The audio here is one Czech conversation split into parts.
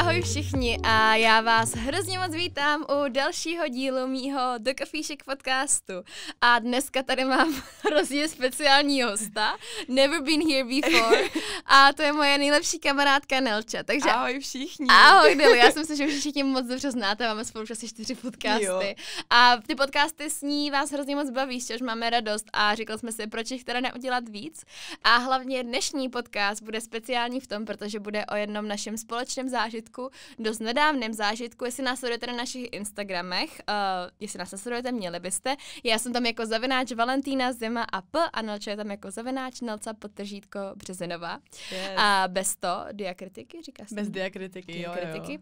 ahoj všichni a já vás hrozně moc vítám u dalšího dílu mýho Do kafíšek podcastu. A dneska tady mám hrozně speciální hosta, never been here before, a to je moje nejlepší kamarádka Nelča. Takže ahoj všichni. Ahoj Deli, já si myslím, že všichni moc dobře znáte, máme spolu už asi čtyři podcasty. Jo. A ty podcasty s ní vás hrozně moc baví, což máme radost a řekli jsme si, proč jich teda neudělat víc. A hlavně dnešní podcast bude speciální v tom, protože bude o jednom našem společném zážitku zážitku, dost nedávném zážitku, jestli nás sledujete na našich Instagramech, uh, jestli nás sledujete, měli byste. Já jsem tam jako zavináč Valentína Zima a P a Nelča je tam jako zavináč Nelca podtržítko Březinová. Yes. A bez to diakritiky, říká se. Bez diakritiky, diakritiky. Jo,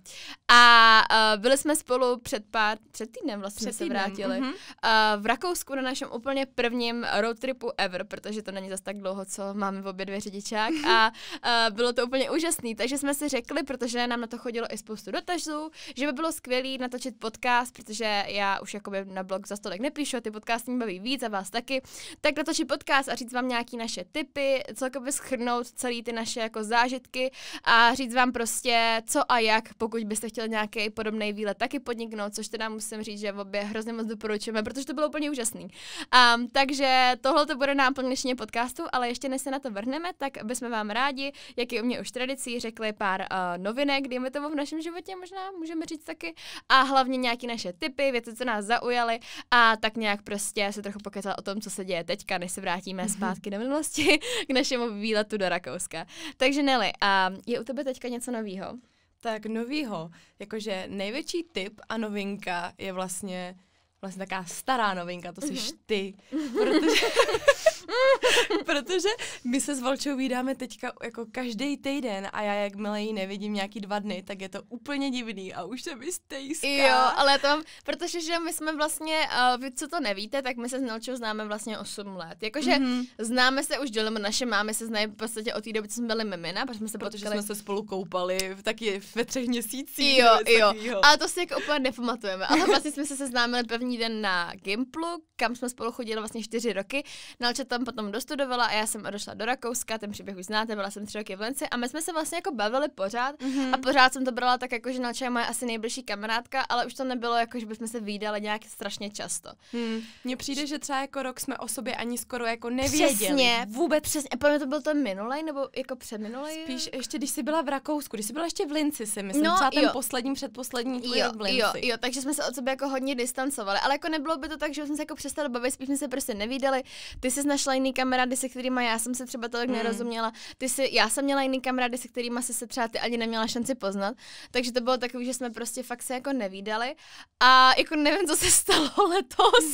jo. A uh, byli jsme spolu před pár, před týdnem vlastně před se týdnem. vrátili. Mm-hmm. Uh, v Rakousku na našem úplně prvním road tripu ever, protože to není zas tak dlouho, co máme v obě dvě řidičák a uh, bylo to úplně úžasný, takže jsme si řekli, protože nám na to chodilo i spoustu dotazů, že by bylo skvělé natočit podcast, protože já už jakoby na blog za stolek nepíšu, ty podcasty mě baví víc a vás taky, tak natočit podcast a říct vám nějaký naše tipy, celkově schrnout celý ty naše jako zážitky a říct vám prostě co a jak, pokud byste chtěli nějaký podobný výlet taky podniknout, což teda musím říct, že obě hrozně moc doporučujeme, protože to bylo úplně úžasný. Um, takže tohle to bude náplň dnešního podcastu, ale ještě než se na to vrhneme, tak bychom vám rádi, jak je u mě už tradicí, řekli pár uh, novinek, dejme to v našem životě možná můžeme říct taky. A hlavně nějaké naše typy, věci, co nás zaujaly a tak nějak prostě se trochu pokecat o tom, co se děje teďka, než se vrátíme mhm. zpátky do minulosti k našemu výletu do Rakouska. Takže Nelly, a je u tebe teďka něco nového? Tak novýho, jakože největší tip a novinka je vlastně vlastně taká stará novinka, to jsi uh ty. Protože... Protože my se s Valčou vydáme teďka jako každý týden a já jakmile ji nevidím nějaký dva dny, tak je to úplně divný a už se mi stejská. Jo, ale to, protože že my jsme vlastně, uh, vy co to nevíte, tak my se s Nelčou známe vlastně 8 let. Jakože mm-hmm. známe se už dělem naše máme se znají v podstatě od té doby, co jsme byli mimina, protože jsme se protože potkali. jsme se spolu koupali v taky ve třech měsících. Jo, jo. Ale to si jako úplně nepamatujeme. Ale vlastně jsme se seznámili první den na Gimplu, kam jsme spolu chodili vlastně čtyři roky. Nalča tam potom dostudovala a já jsem odešla do Rakouska, ten příběh už znáte, byla jsem tři roky v Lenci a my jsme se vlastně jako bavili pořád mm-hmm. a pořád jsem to brala tak jako, že Nalča je moje asi nejbližší kamarádka, ale už to nebylo jako, že bychom se výdali nějak strašně často. Hmm. přijde, že třeba jako rok jsme o sobě ani skoro jako nevěděli. Přesně, vůbec přesně. A mě to byl ten minulej nebo jako předminulej? Spíš ještě, když jsi byla v Rakousku, když jsi byla ještě v Linci, si myslím, no, třeba ten jo. poslední, předposlední jo, rok v Linci. Jo, jo, takže jsme se od sebe jako hodně distancovali, ale jako nebylo by to tak, že jsme se jako přestali bavit, spíš jsme se prostě nevídali. Ty jsi našla jiný kamarády, se kterými já jsem se třeba tolik mm. nerozuměla. Ty jsi, já jsem měla jiný kamarády, se kterými se třeba ty ani neměla šanci poznat. Takže to bylo takový, že jsme prostě fakt se jako nevídali. A jako nevím, co se stalo letos.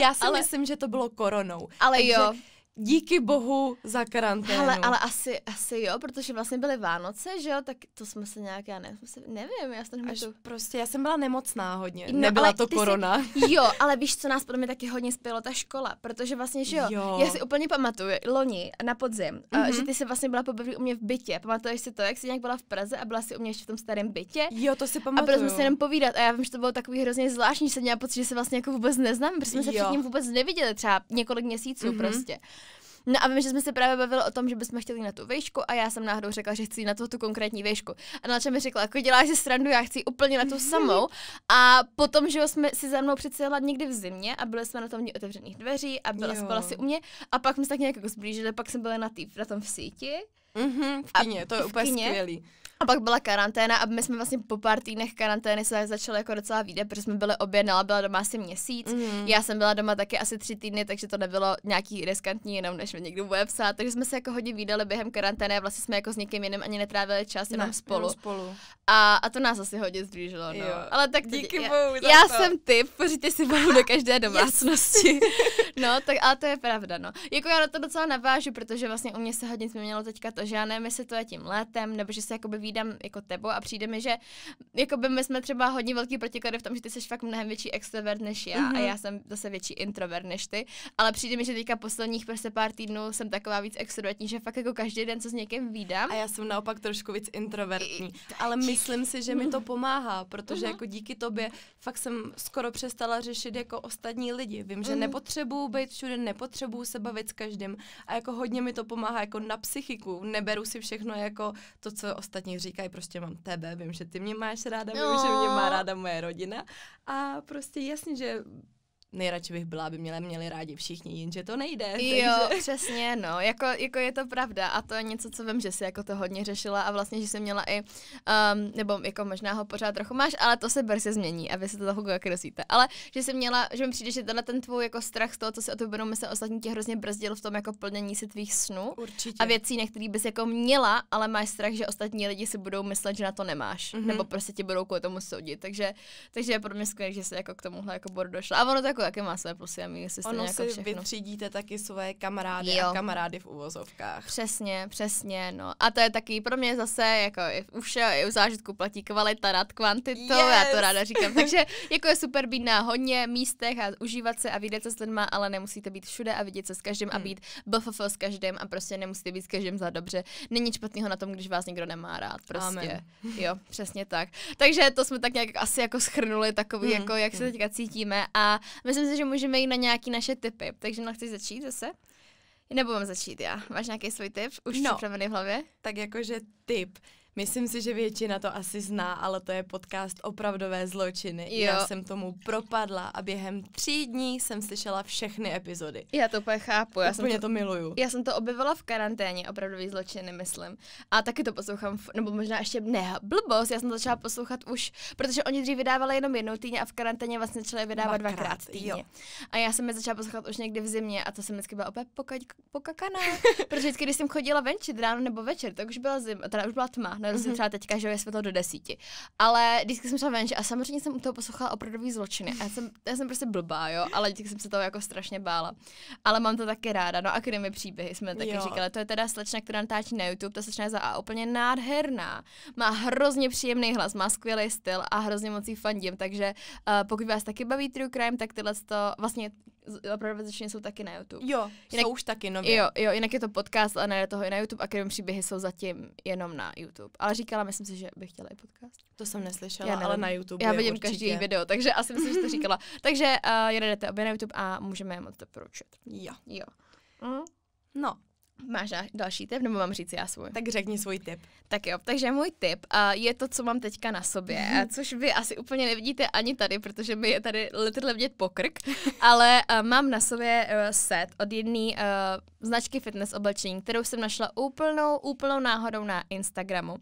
Já si ale, myslím, že to bylo koronou. Ale takže, jo díky bohu za karanténu. Ale, ale asi, asi jo, protože vlastně byly Vánoce, že jo, tak to jsme se nějak, já nevím, se, nevím, já jsem to... prostě, já jsem byla nemocná hodně, no, nebyla to korona. Jsi, jo, ale víš, co nás podle mě taky hodně spělo, ta škola, protože vlastně, že jo, jo. já si úplně pamatuju, loni na podzim, mm-hmm. že ty jsi vlastně byla poprvé u mě v bytě, pamatuješ si to, jak jsi nějak byla v Praze a byla si u mě ještě v tom starém bytě. Jo, to si pamatuju. A byli jsme se jenom povídat a já vím, že to bylo takový hrozně zvláštní, že jsem měla pocit, že se vlastně jako vůbec neznám, protože jsme se jo. předtím vůbec neviděli třeba několik měsíců mm-hmm. prostě. No a vím, že jsme se právě bavili o tom, že bychom chtěli na tu vejšku a já jsem náhodou řekla, že chci na tu, tu konkrétní vejšku. A Nače mi řekla, jako děláš si srandu, já chci úplně na tu samou. A potom, že jsme si za mnou přicela někdy v zimě a byli jsme na tom otevřených dveří a byla, spala si u mě. A pak jsme se tak nějak jako zblížili, pak jsme byli na, tý, na tom v síti. Mm-hmm, v kyně, to je úplně kyně. skvělý. A pak byla karanténa a my jsme vlastně po pár týdnech karantény se začali jako docela výdat, protože jsme byli obě, Nela byla doma asi měsíc, mm. já jsem byla doma taky asi tři týdny, takže to nebylo nějaký riskantní, jenom než mi někdo bude psát, takže jsme se jako hodně výdali během karantény a vlastně jsme jako s někým jiným ani netrávili čas, jenom ne, spolu. Jenom spolu. A, a to nás asi hodně združilo, no. Ale tak Díky já, bohu já já jsem typ, poříte si bohu do každé domácnosti. no, tak ale to je pravda, no. Jako já na to docela navážu, protože vlastně u mě se hodně změnilo teďka to, že já nevím, jestli to je tím létem, nebo že se jakoby vídám jako tebo a přijde mi, že jako by my jsme třeba hodně velký protiklady v tom, že ty jsi fakt mnohem větší extrovert než já mm-hmm. a mhm. já jsem zase větší introvert než ty, ale přijde mi, že teďka posledních prostě pár týdnů jsem taková víc extrovertní, že fakt jako každý den co s někým vídám. A já jsem naopak trošku víc introvertní, ale myslím si, že mi to pomáhá, protože mm-hmm. jako díky tobě fakt jsem skoro přestala řešit jako ostatní lidi. Vím, že mm-hmm. nepotřebuju být všude, nepotřebuju se bavit s každým a jako hodně mi to pomáhá jako na psychiku. Neberu si všechno jako to, co ostatní všichni říkají prostě mám tebe, vím, že ty mě máš ráda, vím, že no. mě má ráda moje rodina a prostě jasně, že nejradši bych byla, aby měla měli rádi všichni, jenže to nejde. Jo, takže... přesně, no, jako, jako je to pravda a to je něco, co vím, že jsi jako to hodně řešila a vlastně, že jsi měla i, um, nebo jako možná ho pořád trochu máš, ale to se brzy změní a vy se to toho jak dosíte. Ale že jsi měla, že mi přijde, že tenhle ten tvůj jako strach z toho, co si o to budou myslet ostatní, tě hrozně brzdil v tom jako plnění si tvých snů Určitě. a věcí, na který bys jako měla, ale máš strach, že ostatní lidi si budou myslet, že na to nemáš, mm-hmm. nebo prostě tě budou kvůli tomu soudit. Takže, takže je pro mě skvělé, že se jako k tomuhle jako bodu došla. A ono to jako jako jaké má své plusy a minusy. Ono jako si všechno. vytřídíte taky své kamarády jo. a kamarády v uvozovkách. Přesně, přesně, no. A to je taky pro mě zase, jako u všeho, i u zážitku platí kvalita nad kvantitou, yes. já to ráda říkám. Takže jako je super být na hodně místech a užívat se a vidět se s lidma, ale nemusíte být všude a vidět se s každým hmm. a být BFF s každým a prostě nemusíte být s každým za dobře. Není špatného na tom, když vás někdo nemá rád, prostě. Amen. Jo, přesně tak. Takže to jsme tak nějak asi jako schrnuli takový, hmm. jako jak hmm. se teďka cítíme a myslím si, že můžeme jít na nějaké naše typy. Takže no, chceš začít zase? Nebo mám začít já? Máš nějaký svůj tip? Už no, připravený v hlavě? Tak jakože tip. Myslím si, že většina to asi zná, ale to je podcast Opravdové zločiny. Jo. Já jsem tomu propadla a během tří dní jsem slyšela všechny epizody. Já to úplně chápu. Já úplně jsem to, to miluju. Já jsem to objevila v karanténě, Opravdové zločiny, myslím. A taky to poslouchám, nebo možná ještě ne, blbost, já jsem to začala poslouchat už, protože oni dřív vydávali jenom jednou týdně a v karanténě vlastně začali vydávat dvakrát, dvakrát týdně. Jo. A já jsem je začala poslouchat už někdy v zimě a to jsem vždycky byla opět pokakaná, protože vždycky, když jsem chodila venčit ráno nebo večer, tak už byla zima, teda už byla tma, jsme mm-hmm. třeba teďka, že jsme to do desíti. Ale vždycky jsem šla ven, že a samozřejmě jsem u toho poslouchala opravdový zločiny. A já jsem, já jsem prostě blbá, jo, ale vždycky jsem se toho jako strašně bála. Ale mám to taky ráda. No a krymy příběhy jsme taky jo. říkali. To je teda slečna, která natáčí na YouTube, ta slečna je za A úplně nádherná. Má hrozně příjemný hlas, má skvělý styl a hrozně moc jí fandím. Takže uh, pokud vás taky baví True Crime, tak tyhle to vlastně Opravdovačně jsou taky na YouTube. Jo, jinak, jsou už taky nově. Jo, jo, jinak je to podcast, ale ne toho i na YouTube a krym příběhy jsou zatím jenom na YouTube. Ale říkala, myslím si, že bych chtěla i podcast. To jsem neslyšela, Já ale na YouTube Já vidím každý její video, takže asi myslím, že to říkala. takže uh, jedete obě na YouTube a můžeme je moc doporučit. Jo. Jo. Mm. No, Máš další tip, nebo mám říct já svůj? Tak řekni svůj tip. Tak jo, takže můj tip uh, je to, co mám teďka na sobě, což vy asi úplně nevidíte ani tady, protože mi je tady literally vidět pokrk, ale uh, mám na sobě uh, set od jedné uh, značky fitness oblečení, kterou jsem našla úplnou, úplnou náhodou na Instagramu.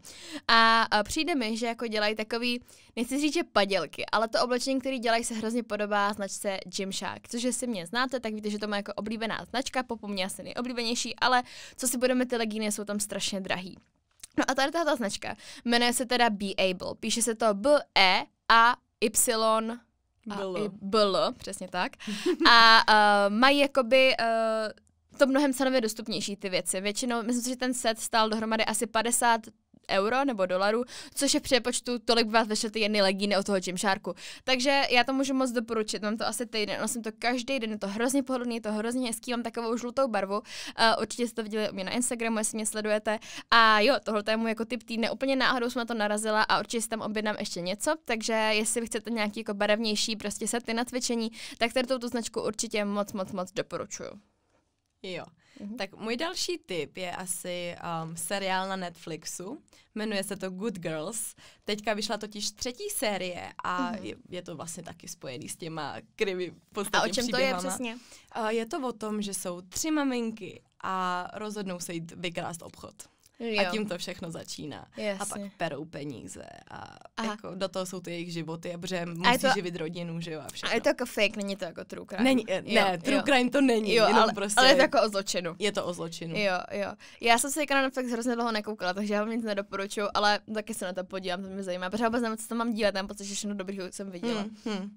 A uh, přijde mi, že jako dělají takový, nechci říct, že padělky, ale to oblečení, který dělají, se hrozně podobá značce Gymshark, což si mě znáte, tak víte, že to má jako oblíbená značka, popomně asi nejoblíbenější, ale co si budeme, ty legíny jsou tam strašně drahý. No a tady tato značka jmenuje se teda Be Able. Píše se to B-E-A-Y Bylo, přesně tak. A uh, mají jakoby uh, to mnohem cenově dostupnější ty věci. Většinou, myslím si, že ten set stál dohromady asi 50 euro nebo dolarů, což je v přepočtu tolik by vás vešly ty jedny legíny od toho Gymsharku. Takže já to můžu moc doporučit, mám to asi týden, nosím to každý den, je to hrozně pohodlný, je to hrozně hezký, mám takovou žlutou barvu. Uh, určitě jste to viděli u mě na Instagramu, jestli mě sledujete. A jo, tohle je můj jako typ týdne, úplně náhodou jsem na to narazila a určitě si tam objednám ještě něco, takže jestli chcete nějaký jako barevnější prostě sety na cvičení, tak tady tuto značku určitě moc, moc, moc doporučuju. Jo. Mhm. Tak můj další tip je asi um, seriál na Netflixu. Jmenuje se to Good Girls. Teďka vyšla totiž třetí série a mhm. je, je to vlastně taky spojený s těma krivy podstatně A o čem příběhama. to je přesně? Uh, je to o tom, že jsou tři maminky a rozhodnou se jít vykrást obchod. Jo. A tím to všechno začíná. Jasně. A pak perou peníze a jako do toho jsou ty jejich životy, a protože musí to, živit rodinu, že jo, a všechno. A je to jako fake, není to jako true crime. Není, eh, ne, jo, true jo. crime to není, jo, jenom ale, prostě. Ale je to jako o zločinu. Je to o zločinu. Jo, jo. Já jsem se na Netflix hrozně dlouho nekoukala, takže já vám nic nedoporučuju, ale taky se na to podívám, to mě zajímá, protože vůbec nevím, co tam mám dívat, tam protože všechno dobrého jsem viděla. Hmm, hmm.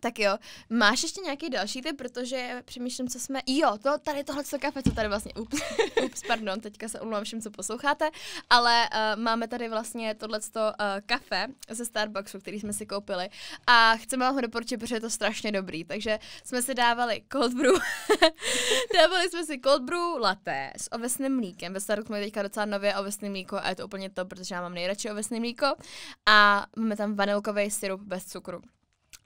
Tak jo, máš ještě nějaký další typ, protože přemýšlím, co jsme... Jo, to, tady tohle kafe, co tady vlastně... Ups, ups pardon, teďka se omlouvám všem, co posloucháte, ale uh, máme tady vlastně tohle uh, eh, kafe ze Starbucksu, který jsme si koupili a chceme vám ho doporučit, protože je to strašně dobrý. Takže jsme si dávali cold brew, dávali jsme si cold brew latte s ovesným mlíkem. Ve Starbucks máme teďka docela nově ovesné mlíko a je to úplně to, protože já mám nejradši ovesné mlíko a máme tam vanilkový syrup bez cukru.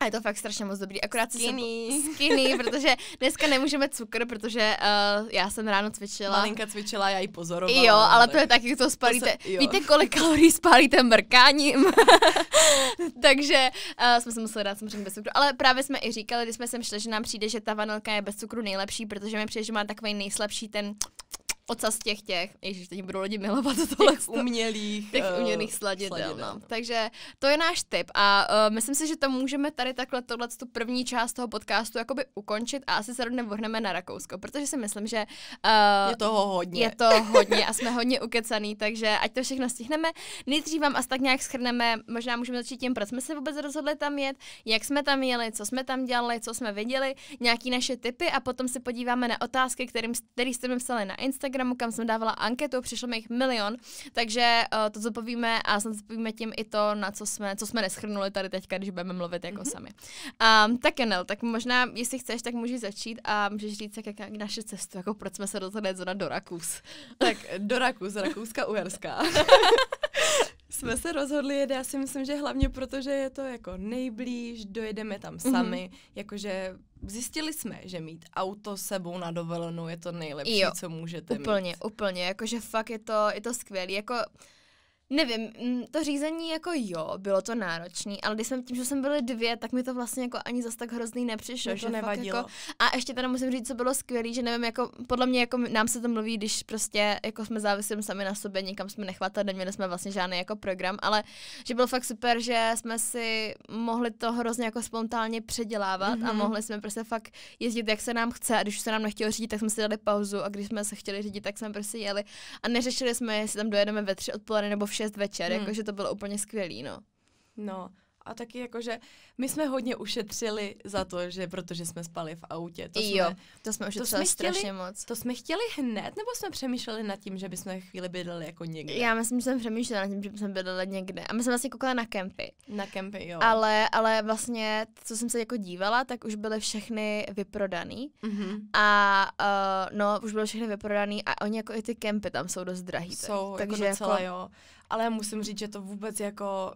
A je to fakt strašně moc dobrý. Akorát skinny. Se skinny, protože dneska nemůžeme cukr, protože uh, já jsem ráno cvičila. Malinka cvičila, já ji pozorovala. Jo, no, ale tak. to je taky, to spálíte. To se, Víte, kolik kalorií spálíte mrkáním? Takže uh, jsme se museli dát samozřejmě bez cukru. Ale právě jsme i říkali, když jsme sem šli, že nám přijde, že ta vanilka je bez cukru nejlepší, protože mi přijde, že má takový nejslabší ten ocas těch těch, ježiš, teď budou lidi milovat tohle. Těch umělých. Těch uh, umělých sladidel, sladidel. No. Takže to je náš tip a uh, myslím si, že to můžeme tady takhle tohle tu první část toho podcastu jakoby ukončit a asi se rovně vrhneme na Rakousko, protože si myslím, že uh, je toho hodně. Je to hodně a jsme hodně ukecaný, takže ať to všechno stihneme. Nejdřív vám asi tak nějak schrneme, možná můžeme začít tím, proč jsme se vůbec rozhodli tam jet, jak jsme tam jeli, co jsme tam dělali, co jsme viděli, nějaký naše tipy a potom se podíváme na otázky, kterým, který jste mi psali na Instagram Instagramu, kam jsem dávala anketu, přišlo mi jich milion, takže uh, to zopovíme a snad zopovíme tím i to, na co jsme, co jsme neschrnuli tady teďka, když budeme mluvit jako mm-hmm. sami. Um, tak Janel, tak možná, jestli chceš, tak můžeš začít a můžeš říct, jak, jak, naše cestu, jako proč jsme se rozhodli zona do Rakus. tak do Rakus, Rakouska, Uherská. jsme se rozhodli jet, já si myslím, že hlavně proto, že je to jako nejblíž, dojedeme tam mhm. sami, mm-hmm. jakože zjistili jsme, že mít auto sebou na dovolenou je to nejlepší, jo, co můžete úplně, mít. Úplně, úplně, jakože fakt je to, je to skvělé. Jako Nevím, mm, to řízení jako jo, bylo to náročné, ale když jsem tím, že jsem byly dvě, tak mi to vlastně jako ani zas tak hrozný nepřišlo. že nevadilo. Jako, a ještě teda musím říct, co bylo skvělé, že nevím, jako podle mě jako nám se to mluví, když prostě jako jsme závisli sami na sobě, nikam jsme nechvatali, neměli jsme vlastně žádný jako program, ale že bylo fakt super, že jsme si mohli to hrozně jako spontánně předělávat mm-hmm. a mhm. mohli jsme prostě fakt jezdit, jak se nám chce a když se nám nechtělo řídit, tak jsme si dali pauzu a když jsme se chtěli řídit, tak jsme prostě jeli a neřešili jsme, jestli tam dojedeme ve tři odpoledne nebo v šest večer, hmm. jakože to bylo úplně skvělý, no. No, a taky jakože my jsme hodně ušetřili za to, že protože jsme spali v autě. To jo, jsme, to jsme ušetřili to jsme chtěli, strašně moc. To jsme chtěli hned, nebo jsme přemýšleli nad tím, že bychom chvíli bydleli jako někde? Já myslím, že jsem přemýšlela nad tím, že bychom bydleli někde. A my jsme vlastně koukali na kempy. Na kempy, jo. Ale, ale vlastně, co jsem se jako dívala, tak už byly všechny vyprodaný. Mm-hmm. A uh, no, už byly všechny vyprodaný a oni jako i ty kempy tam jsou dost drahý. Jsou, tak, jako takže docela, jako, jo ale musím říct, že to vůbec jako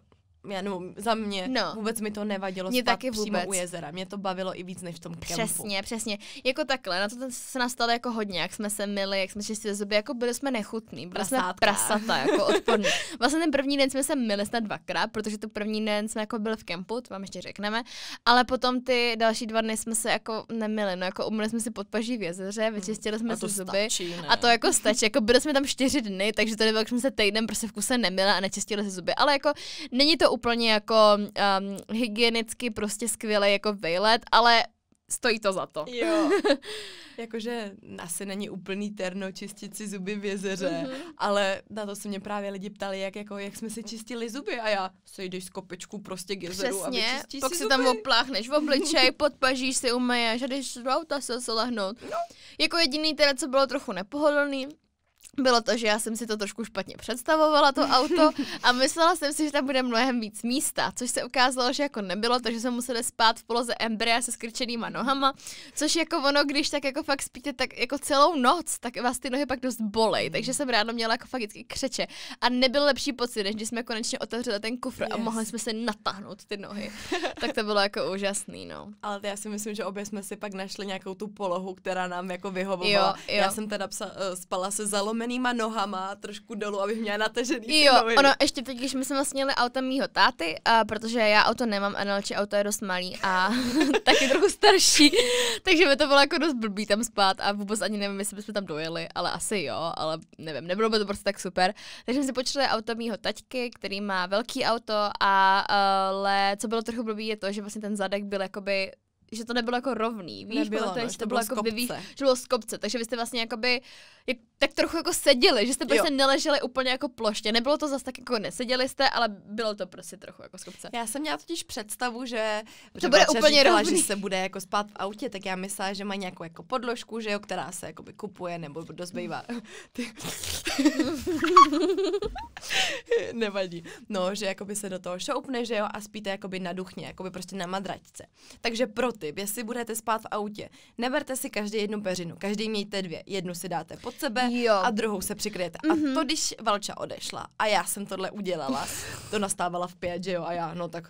já, no, za mě no. vůbec mi to nevadilo mě spát taky vůbec. přímo u jezera. Mě to bavilo i víc než v tom kempu. Přesně, přesně. Jako takhle, na to se nastalo jako hodně, jak jsme se mili, jak jsme čistili zuby, jako byli jsme nechutní, byli Prasátka. jsme prasata, jako odporní. vlastně ten první den jsme se mili snad dvakrát, protože to první den jsme jako byli v kempu, to vám ještě řekneme, ale potom ty další dva dny jsme se jako nemili, no jako umili jsme si podpaží v jezeře, hmm, vyčistili jsme si zuby stačí, a to jako stačí, jako byli jsme tam čtyři dny, takže to nebylo, jsme se týden prostě v kuse nemili a nečistili si zuby, ale jako není to úplně jako um, hygienicky prostě skvělý jako vejlet, ale stojí to za to. Jo. Jakože asi není úplný terno čistit si zuby v jezeře, mm-hmm. ale na to se mě právě lidi ptali, jak, jako, jak jsme si čistili zuby a já sejdeš z kopečku prostě k jezeru Přesně, a vyčistíš pak si, si tam opláchneš v obličej, podpažíš si umyješ, a jdeš do auta se lehnout. No. Jako jediný teda, co bylo trochu nepohodlný, bylo to, že já jsem si to trošku špatně představovala, to auto, a myslela jsem si, že tam bude mnohem víc místa, což se ukázalo, že jako nebylo, takže jsem musela spát v poloze embrya se skrčenýma nohama, což jako ono, když tak jako fakt spíte tak jako celou noc, tak vás ty nohy pak dost bolej, mm. takže jsem ráno měla jako fakt křeče. A nebyl lepší pocit, než když jsme konečně otevřeli ten kufr yes. a mohli jsme se natáhnout ty nohy. tak to bylo jako úžasný, no. Ale já si myslím, že obě jsme si pak našli nějakou tu polohu, která nám jako vyhovovala. Jo, jo. Já jsem teda psa, eh, spala se zalomila zlomenýma nohama trošku dolů, abych měla natažený Jo, noviny. ono ještě teď, když my jsme vlastně jeli autem mýho táty, a protože já auto nemám a další auto je dost malý a taky trochu starší, takže by to bylo jako dost blbý tam spát a vůbec ani nevím, jestli bychom tam dojeli, ale asi jo, ale nevím, nebylo by to prostě tak super. Takže jsme si počítali auto mýho taťky, který má velký auto, a, ale eh, co bylo trochu blbý je to, že vlastně ten zadek byl jakoby že to nebylo jako rovný, víš, nebylo, bylo to, no, že to bylo, bylo jako, víš, že bylo z kopce, takže vy jste vlastně jakoby, jak tak trochu jako seděli, že jste prostě jo. neleželi úplně jako ploště. Nebylo to zase tak jako neseděli jste, ale bylo to prostě trochu jako skupce. Já jsem měla totiž představu, že to bude úplně říkala, rovný. že se bude jako spát v autě, tak já myslela, že má nějakou jako podložku, že jo, která se jako by kupuje nebo dozbývá. Nevadí. No, že jako by se do toho šoupne, že jo, a spíte jako by na duchně, jako by prostě na madračce. Takže pro ty, jestli budete spát v autě, neberte si každý jednu peřinu, každý mějte dvě. Jednu si dáte pod sebe, jo. a druhou se přikryjete. Mm-hmm. A mhm. to, když Valča odešla a já jsem tohle udělala, to nastávala v pět, že jo, a já, no tak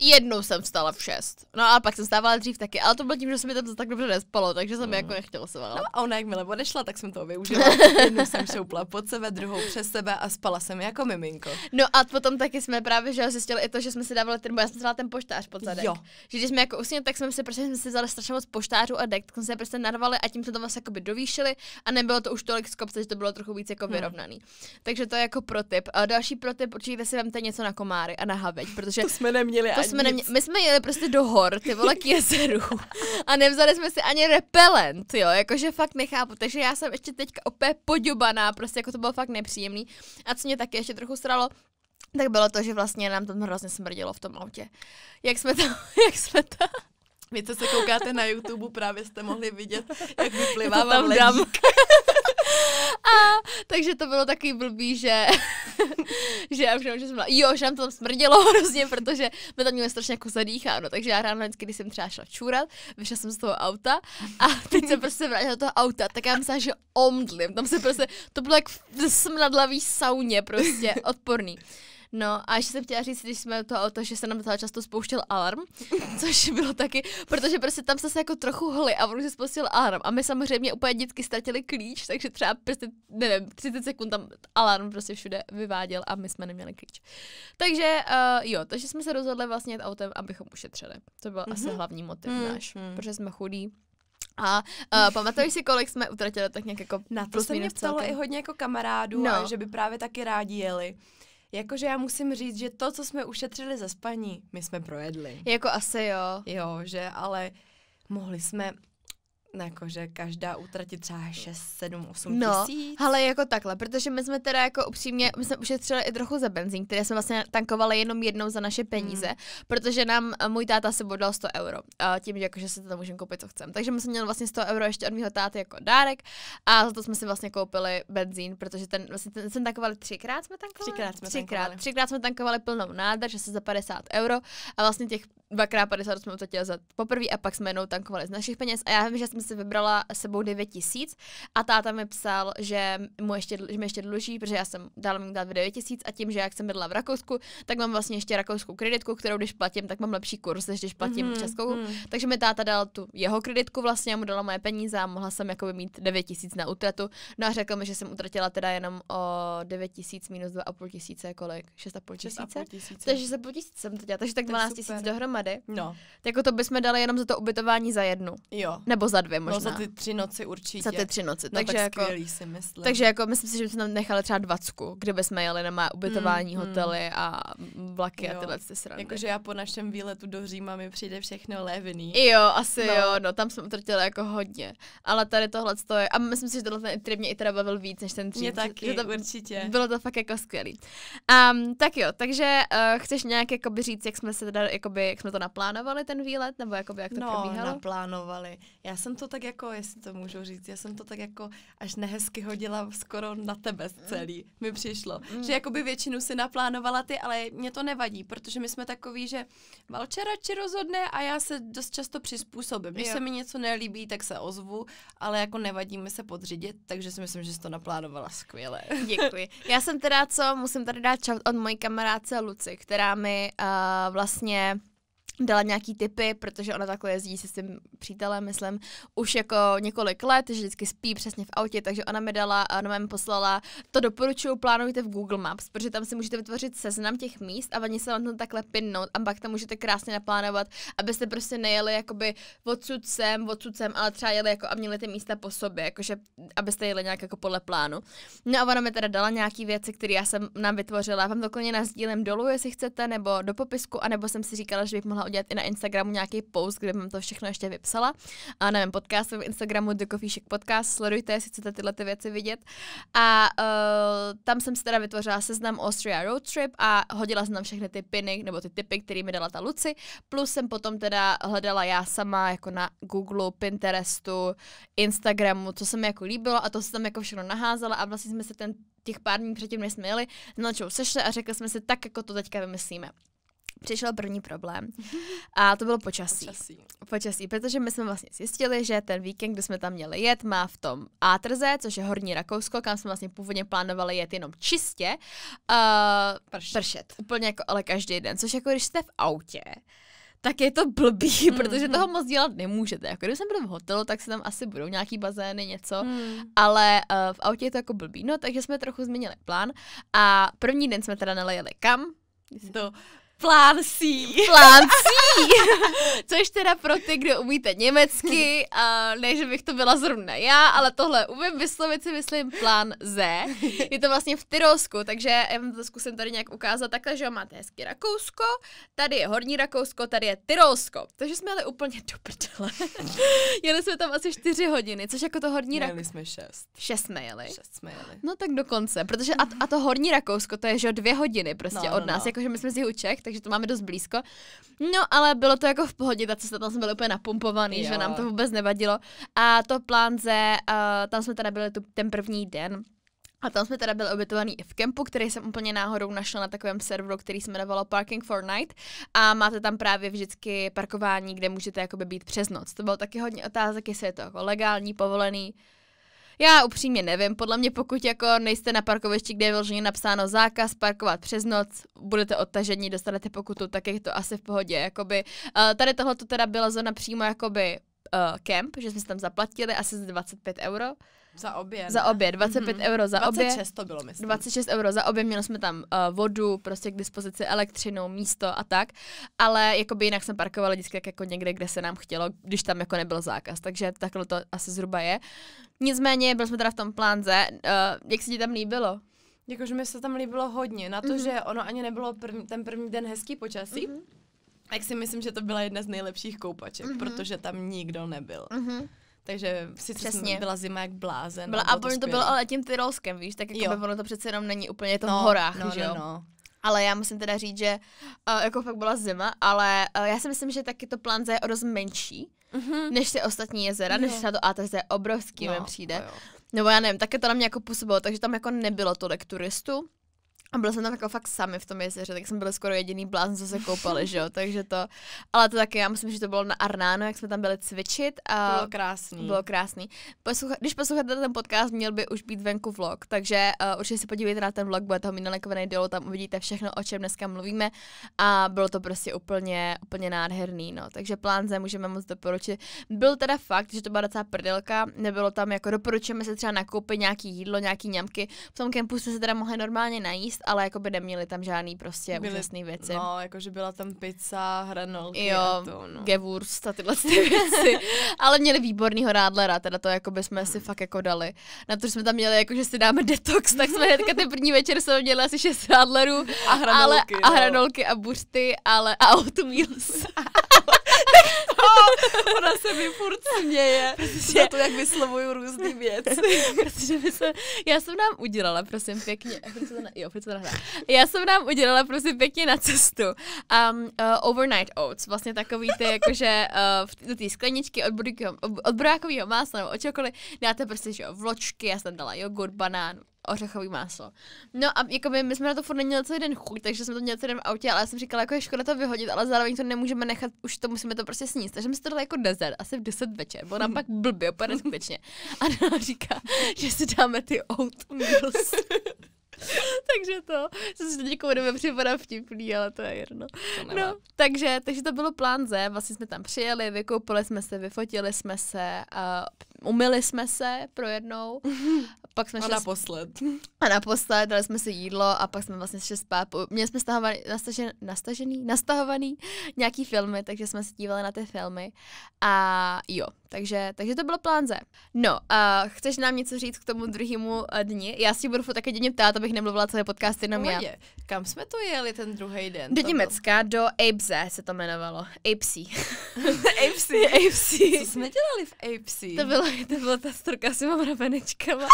jednou jsem vstala v 6. No a pak jsem stávala dřív taky, ale to bylo tím, že se mi tam tak dobře nespalo, takže jsem mm. jako nechtěla se No a ona jakmile odešla, tak jsem to využila. jednou jsem šoupla pod sebe, druhou přes sebe a spala jsem jako miminko. No a potom taky jsme právě že zjistili i to, že jsme si dávali ten, já jsem dala ten poštář pod zadek. Jo. Že když jsme jako usněli, tak jsme si prostě jsme si vzali strašně moc poštářů a dek, tak jsme se prostě narvali a tím se to vlastně by dovýšili a nebylo to už tolik z kopce, že to bylo trochu víc jako hmm. vyrovnaný. Takže to je jako protip. A další protip, určitě si vemte něco na komáry a na haveď, protože to jsme neměli to jsme, nemě, my jsme jeli prostě do hor, ty vole, k jezeru a nevzali jsme si ani repelent, jo, jakože fakt nechápu, takže já jsem ještě teďka opět poďobaná, prostě jako to bylo fakt nepříjemný a co mě taky ještě trochu stralo, tak bylo to, že vlastně nám tam hrozně smrdilo v tom autě. Jak jsme tam, jak jsme tam, vy, co se koukáte na YouTube, právě jste mohli vidět, jak vyplivávám ledík. takže to bylo taky blbý, že, že já už nevím, že jsem byla, jo, že nám to tam smrdělo hrozně, protože my tam měli strašně jako zadýcháno, takže já ráno vždycky, když jsem třeba šla čůrat, vyšla jsem z toho auta a teď jsem prostě vrátila do toho auta, tak já myslela, že omdlím, tam se prostě, to bylo jak v smradlavý sauně prostě, odporný. No a ještě jsem chtěla říct, když jsme to o to, že se nám docela často spouštěl alarm, což bylo taky, protože prostě tam se jako trochu holi a on se spustil alarm. A my samozřejmě úplně dětky ztratili klíč, takže třeba prostě, nevím, 30 sekund tam alarm prostě všude vyváděl a my jsme neměli klíč. Takže uh, jo, takže jsme se rozhodli vlastně jet autem, abychom ušetřili. To byl mm-hmm. asi mhm. hlavní motiv mm-hmm. náš, mhm. protože jsme chudí. A eh, uh, pamatuješ si, kolik jsme utratili tak nějak jako Na to se mě ptalo celkem? i hodně jako kamarádů, no. a že by právě taky rádi jeli. Jakože já musím říct, že to, co jsme ušetřili za spaní, my jsme projedli. Jako asi jo. Jo, že, ale mohli jsme, No jako, že každá utratí třeba 6, 7, 8 no, tisíc. ale jako takhle, protože my jsme teda jako upřímně, my jsme ušetřili i trochu za benzín, které jsme vlastně tankovali jenom jednou za naše peníze, mm. protože nám eh, můj táta se dal 100 euro, tím, že, jako, že si to můžeme koupit, co chceme. Takže my jsme měli vlastně 100 euro ještě od mého táty jako dárek a za to jsme si vlastně koupili benzín, protože ten, vlastně ten, jsme tankovali třikrát jsme tankovali? Třikrát jsme třikrát, tankovali. Třikrát jsme tankovali plnou nádrž, se za 50 euro a vlastně těch dvakrát 50 jsme utratili za poprvé a pak jsme jednou tankovali z našich peněz a já vím, že jsem si vybrala sebou 9 tisíc a táta mi psal, že mu ještě, že mi ještě dluží, protože já jsem dala mu dát 9 tisíc a tím, že jak jsem bydla v Rakousku, tak mám vlastně ještě rakouskou kreditku, kterou když platím, tak mám lepší kurz, než když platím mm-hmm. českou. Mm. Takže mi táta dal tu jeho kreditku vlastně a mu dala moje peníze a mohla jsem jako mít 9 tisíc na utratu. No a řekl mi, že jsem utratila teda jenom o 9 tisíc minus 2,5 tisíce, kolik? 6,5 tisíce? tisíce. Takže po tisíc jsem to dělala, takže tak 12 tisíc dohromady dohromady, no. jako to bychom dali jenom za to ubytování za jednu. Jo. Nebo za dvě no, možná. No za ty tři noci určitě. Za ty tři noci. No, takže tak jako, si myslím. Takže jako myslím si, že bychom tam nechali třeba dvacku, kde bychom jeli na ubytování, mm, mm, hotely a vlaky jo. a tyhle ty srandy. Jakože já po našem výletu do Říma mi přijde všechno levný. Jo, asi no. jo, no tam jsme utratili jako hodně. Ale tady tohle je, a myslím si, že tohle ten trip mě i teda bavil víc než ten dřív. Mě taky, že to, určitě. Bylo to fakt jako skvělý. Um, tak jo, takže uh, chceš nějak jakoby říct, jak jsme se teda, jakoby, jak jsme jsme to naplánovali, ten výlet, nebo jak to no, probíhalo? naplánovali. Já jsem to tak jako, jestli to můžu říct, já jsem to tak jako až nehezky hodila skoro na tebe celý, mm. mi přišlo. Mm. Že jakoby většinu si naplánovala ty, ale mě to nevadí, protože my jsme takový, že Valče radši rozhodne a já se dost často přizpůsobím. Když jo. se mi něco nelíbí, tak se ozvu, ale jako nevadí mi se podřídit, takže si myslím, že jsi to naplánovala skvěle. Děkuji. Já jsem teda, co musím tady dát čas od mojí kamarádce Luci, která mi uh, vlastně dala nějaký typy, protože ona takhle jezdí se svým přítelem, myslím, už jako několik let, že vždycky spí přesně v autě, takže ona mi dala, ona mi poslala, to doporučuju, plánujte v Google Maps, protože tam si můžete vytvořit seznam těch míst a oni se vám to takhle pinnout a pak tam můžete krásně naplánovat, abyste prostě nejeli jakoby odsud sem, odsud sem, ale třeba jeli jako a měli ty místa po sobě, jakože abyste jeli nějak jako podle plánu. No a ona mi teda dala nějaký věci, které já jsem nám vytvořila, vám to klidně nazdílím dolů, jestli chcete, nebo do popisku, anebo jsem si říkala, že bych mohla udělat i na Instagramu nějaký post, kde mám to všechno ještě vypsala. A nevím, podcast v Instagramu The Coffee Chic Podcast, sledujte, jestli chcete tyhle ty věci vidět. A uh, tam jsem si teda vytvořila seznam Austria Road Trip a hodila jsem tam všechny ty piny, nebo ty typy, které mi dala ta Luci. Plus jsem potom teda hledala já sama jako na Google, Pinterestu, Instagramu, co se mi jako líbilo a to se tam jako všechno naházela a vlastně jsme se ten těch pár dní předtím, než jsme jeli, na sešli a řekli jsme si, tak jako to teďka vymyslíme přišel první problém. A to bylo počasí. počasí. Počasí, protože my jsme vlastně zjistili, že ten víkend, kdy jsme tam měli jet, má v tom atrze, což je Horní Rakousko, kam jsme vlastně původně plánovali jet jenom čistě. Uh, pršet. pršet. Úplně jako ale každý den, což jako když jste v autě, tak je to blbý, mm-hmm. protože mhm. toho moc dělat nemůžete. Jako když jsem byl v hotelu, tak se tam asi budou nějaký bazény, něco, mm. ale uh, v autě je to jako blbý. No, takže jsme trochu změnili plán a první den jsme teda nelejeli kam? Do Plán C. Plán C. Což teda pro ty, kdo umíte německy, a ne, že bych to byla zrovna já, ale tohle umím vyslovit si, myslím, plán Z. Je to vlastně v Tyrolsku, takže já vám to zkusím tady nějak ukázat takhle, že máte hezky Rakousko, tady je Horní Rakousko, tady je Tyrolsko. Takže jsme jeli úplně do prdele. jeli jsme tam asi 4 hodiny, což jako to Horní Rakousko. Jeli jsme 6. 6 jsme jeli. 6 jsme jeli. No tak dokonce, protože a, a to Horní Rakousko, to je že dvě hodiny prostě no, od no, nás, no. jakože my jsme z Jihu takže to máme dost blízko. No, ale bylo to jako v pohodě, ta cesta, tam jsme byli úplně napumpovaný, jo. že nám to vůbec nevadilo. A to plánze, uh, eh, tam jsme teda byli tu, ten první den. A tam jsme teda byli ubytovaný i v kempu, který jsem úplně náhodou našla na takovém serveru, který se jmenovalo Parking for Night. A máte tam právě vždycky parkování, kde můžete jakoby být přes noc. To bylo taky hodně otázek, jestli je to jako legální, povolený. Já upřímně nevím, podle mě pokud jako nejste na parkovišti, kde je vyloženě napsáno zákaz parkovat přes noc, budete odtažení, dostanete pokutu, tak je to asi v pohodě. Jakoby, uh, tady tohle teda byla zóna přímo jakoby uh, kemp, že jsme se tam zaplatili asi za 25 euro. Za obě. Ne? Mhm. Za obě, 25 mm-hmm. euro za 26 obě. 26 to bylo, myslím. 26 euro za obě, měli jsme tam uh, vodu, prostě k dispozici elektřinu, místo a tak, ale jakoby jinak jsem parkovala vždycky jako někde, kde se nám chtělo, když tam jako nebyl zákaz, takže takhle to asi zhruba je. Nicméně byli jsme teda v tom plánze, uh, jak se ti tam líbilo? Jakože mi se tam líbilo hodně, na to, mm-hmm. že ono ani nebylo prv, ten první den hezký počasí, mm-hmm. tak si myslím, že to byla jedna z nejlepších koupaček, mm-hmm. protože tam nikdo nebyl. Mm-hmm. Takže si Přesně. byla zima jak blázen. Byla, a to, to bylo ale tím Tyrolskem, víš, tak jako by ono to přece jenom není úplně, je to no, v horách, no, že no, jo? No, no. Ale já musím teda říct, že uh, jako fakt byla zima, ale uh, já si myslím, že taky to Planza je o dost menší, mm-hmm. než ty ostatní jezera, no. než na to ATZ obrovský, no, mi přijde. Nebo já nevím, také to na mě jako působilo, takže tam jako nebylo tolik turistů. A byl jsem tam jako fakt sami v tom jezeře, tak jsem byl skoro jediný blázen, co se koupali, že jo, takže to, ale to taky, já myslím, že to bylo na Arnáno, jak jsme tam byli cvičit a... Bylo krásný. Bylo krásný. Poslucha, když posloucháte ten podcast, měl by už být venku vlog, takže uh, určitě se podívejte na ten vlog, bude toho minulekovaný dolů, tam uvidíte všechno, o čem dneska mluvíme a bylo to prostě úplně, úplně nádherný, no, takže plán Z můžeme moc doporučit. Byl teda fakt, že to byla docela prdelka, nebylo tam jako doporučujeme se třeba nakoupit nějaký jídlo, nějaký ňamky, v tom kempu se teda mohli normálně najíst, jíst, ale jako by neměli tam žádný prostě Byly, úžasný věci. No, jakože byla tam pizza, hranolky jo, a to, no. gewurst a tyhle ty věci. ale měli výbornýho rádlera, teda to jako by jsme si fakt jako dali. Na to, že jsme tam měli jako, že si dáme detox, tak jsme hnedka ten první večer jsme měli asi šest rádlerů. A hranolky. Ale, no. A hranolky a bursty, ale a automíls. tak to Ona se mi furt směje protože... to, jak vyslovuju různý věci. protože my se, já jsem nám udělala, prosím, pěkně, jo, to nahrá? já jsem nám udělala, prosím, pěkně na cestu um, uh, overnight oats, vlastně takový ty, jakože uh, do té skleničky od, od, od brákového másla nebo od čokoliv dáte prostě, že jo, vločky, já jsem dala jogurt, banán, ořechový máslo. No a jako my jsme na to furt neměli celý den chuť, takže jsme to měli celý den v autě, ale já jsem říkala, jako je škoda to vyhodit, ale zároveň to nemůžeme nechat, už to musíme to prostě sníst. Takže jsme si to dali jako dezert, asi v 10 večer, bo nám pak blbě, úplně skutečně. A ona říká, že si dáme ty oat meals. takže to, jsem si to někomu jako době připadá vtipný, ale to je jedno. no, takže, takže to bylo plán Z, vlastně jsme tam přijeli, vykoupili jsme se, vyfotili jsme se, uh, umili jsme se pro jednou, pak jsme a šli... naposled. A naposled dali jsme si jídlo a pak jsme vlastně šli spát. Měli jsme stahovaný, nastažen, nastažený, nastahovaný nějaký filmy, takže jsme se dívali na ty filmy. A jo, takže, takže to bylo plán Z. No, a uh, chceš nám něco říct k tomu druhému eh, dni? Já si budu také děně ptát, abych nemluvila celý podcast jenom já. Kam jsme to jeli ten druhý den? Do Německa, do Apes se to jmenovalo. Apesí. Apesí. Apesí. Co jsme dělali v Apesí? To bylo, to byla ta storka s těma mravenečkama.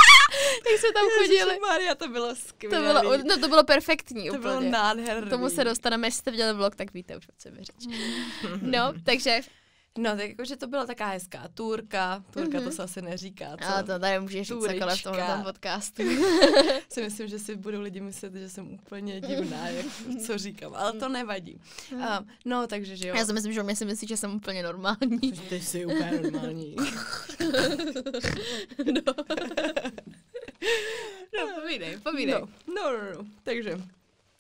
Jak jsme tam chodili. Maria, to bylo skvělé. To bylo, no to bylo perfektní to úplně. bylo nádherné. K tomu se dostaneme, jestli jste viděli vlog, tak víte už, o co mi říct. No, takže No, tak jakože to byla taká hezká turka. Turka mm-hmm. to mhm. se asi neříká, co? A to tady můžeš říct jako v tomhle tom podcastu. si myslím, že si budou lidi myslet, že jsem úplně divná, jak, co říkám, ale to nevadí. uh, no, takže že jo. Já si myslím, že mě si myslí, že jsem úplně normální. Ty jsi úplně normální. no. no, povídej, povídej. No, no, no, no. takže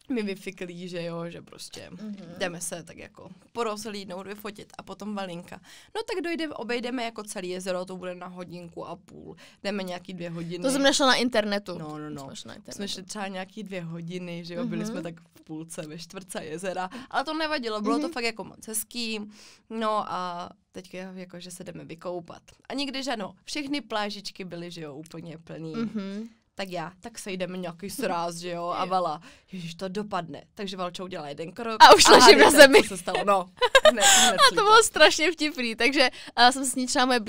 mi vyfiklí, že jo, že prostě mm-hmm. jdeme se tak jako porozhlídnout, vyfotit a potom valinka. No tak dojde, obejdeme jako celé jezero, to bude na hodinku a půl, jdeme nějaký dvě hodiny. To jsem našla na internetu. No, no, no. Jsme, na jsme šli třeba nějaký dvě hodiny, že jo, mm-hmm. byli mhm. jsme tak v půlce ve čtvrtce jezera, ale to nevadilo, bylo mm-hmm. to mhm. fakt jako moc hezký, no a teď jako, že se jdeme vykoupat. A nikdy, že ano, všechny plážičky byly, že jo, úplně plný. Mm-hmm tak já, tak sejdeme nějaký sráz, že jo, a Vala, ježiš, to dopadne. Takže Valča udělá jeden krok. A už ležím na zemi. Co se stalo, no. Ne, a to bylo strašně vtipný, takže uh, jsem sničila moje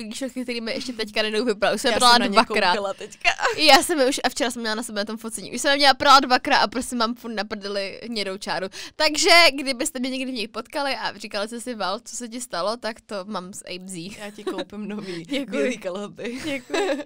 který mi ještě teďka nedou vyprat. Už jsem já prala jsem dvakrát. Teďka. Já jsem už, a včera jsem měla na sebe na tom focení, už jsem měla prala dvakrát a prostě mám furt naprdili hnědou čáru. Takže kdybyste mě někdy v nich potkali a říkali jste si, Val, co se ti stalo, tak to mám s ABZ. Já ti koupím nový. Děkuji. Bílý Děkuji.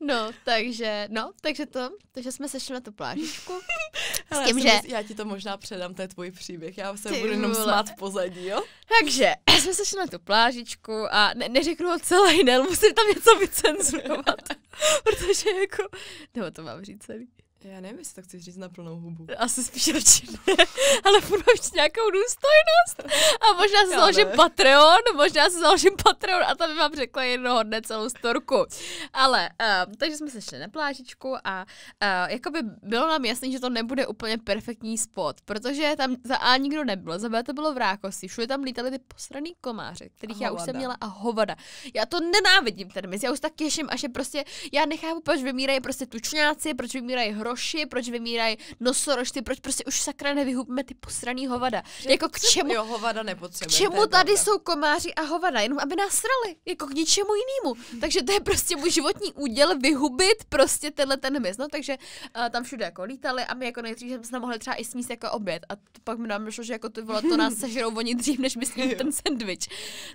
No, takže, no, tak takže to, to, že jsme sešli na tu plážičku. Hele, s tím, já, že... Mysl, já ti to možná předám, to je tvůj příběh, já se Ty budu jenom vole. smát v pozadí, jo? Takže jsme sešli na tu plážičku a ne- neřeknu ho celý den, musím tam něco vycenzurovat, protože jako, nebo to mám říct celý. Já nevím, jestli to chci říct na plnou hubu. Asi spíš radši ne, ale budu mít nějakou důstojnost. A možná se založím Patreon, možná se založím Patreon a tam vám řekla jednoho dne celou storku. Ale, uh, takže jsme se šli na plážičku a uh, jakoby bylo nám jasné, že to nebude úplně perfektní spot, protože tam za A nikdo nebyl, za B to bylo v Rákosi, všude tam lítali ty posraný komáře, kterých já už jsem měla a hovada. Já to nenávidím ten mis, já už tak těším, až je prostě, já nechápu, proč vymírají prostě tučňáci, proč vymírají hro nosoroši, proč vymírají nosorožci, proč prostě už sakra nevyhubíme ty posraný hovada. Že jako k čemu? Jo, hovada nepotřebujeme. K čemu tady pravda. jsou komáři a hovada, jenom aby nás srali, jako k ničemu jinému. Takže to je prostě můj životní úděl vyhubit prostě tenhle ten hmyz. No, takže uh, tam všude jako lítali a my jako nejdřív jsme se mohli třeba i sníst jako oběd. A pak mi nám že jako to bylo, to nás sežerou oni dřív, než my sníme ten sendvič.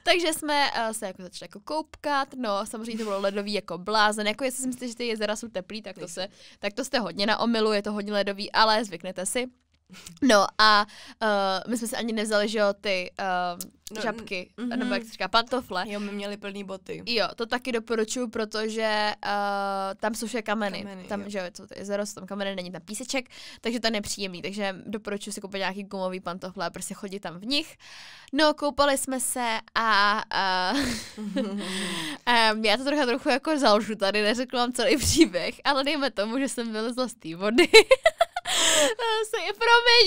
Takže jsme uh, se jako začali jako koupkat, no samozřejmě to bylo ledový jako blázen, jako jestli si myslíte, že ty jezera jsou teplý, tak to, se, tak to jste hodně na omilu je to hodně ledový, ale zvyknete si. No a uh, my jsme si ani nevzali, že jo, ty uh, no, žabky, mm-hmm. nebo jak se říká, pantofle. Jo, my měli plný boty. Jo, to taky doporučuju, protože uh, tam jsou vše kameny. kameny tam, jo. že jo, co to je jsou tam kameny, není tam píseček, takže to je nepříjemný. Takže doporučuji si koupit nějaký gumový pantofle a prostě chodit tam v nich. No, koupali jsme se a uh, um, já to trochu, trochu jako zalžu tady, neřeknu vám celý příběh, ale dejme tomu, že jsem vylezla z té vody. se je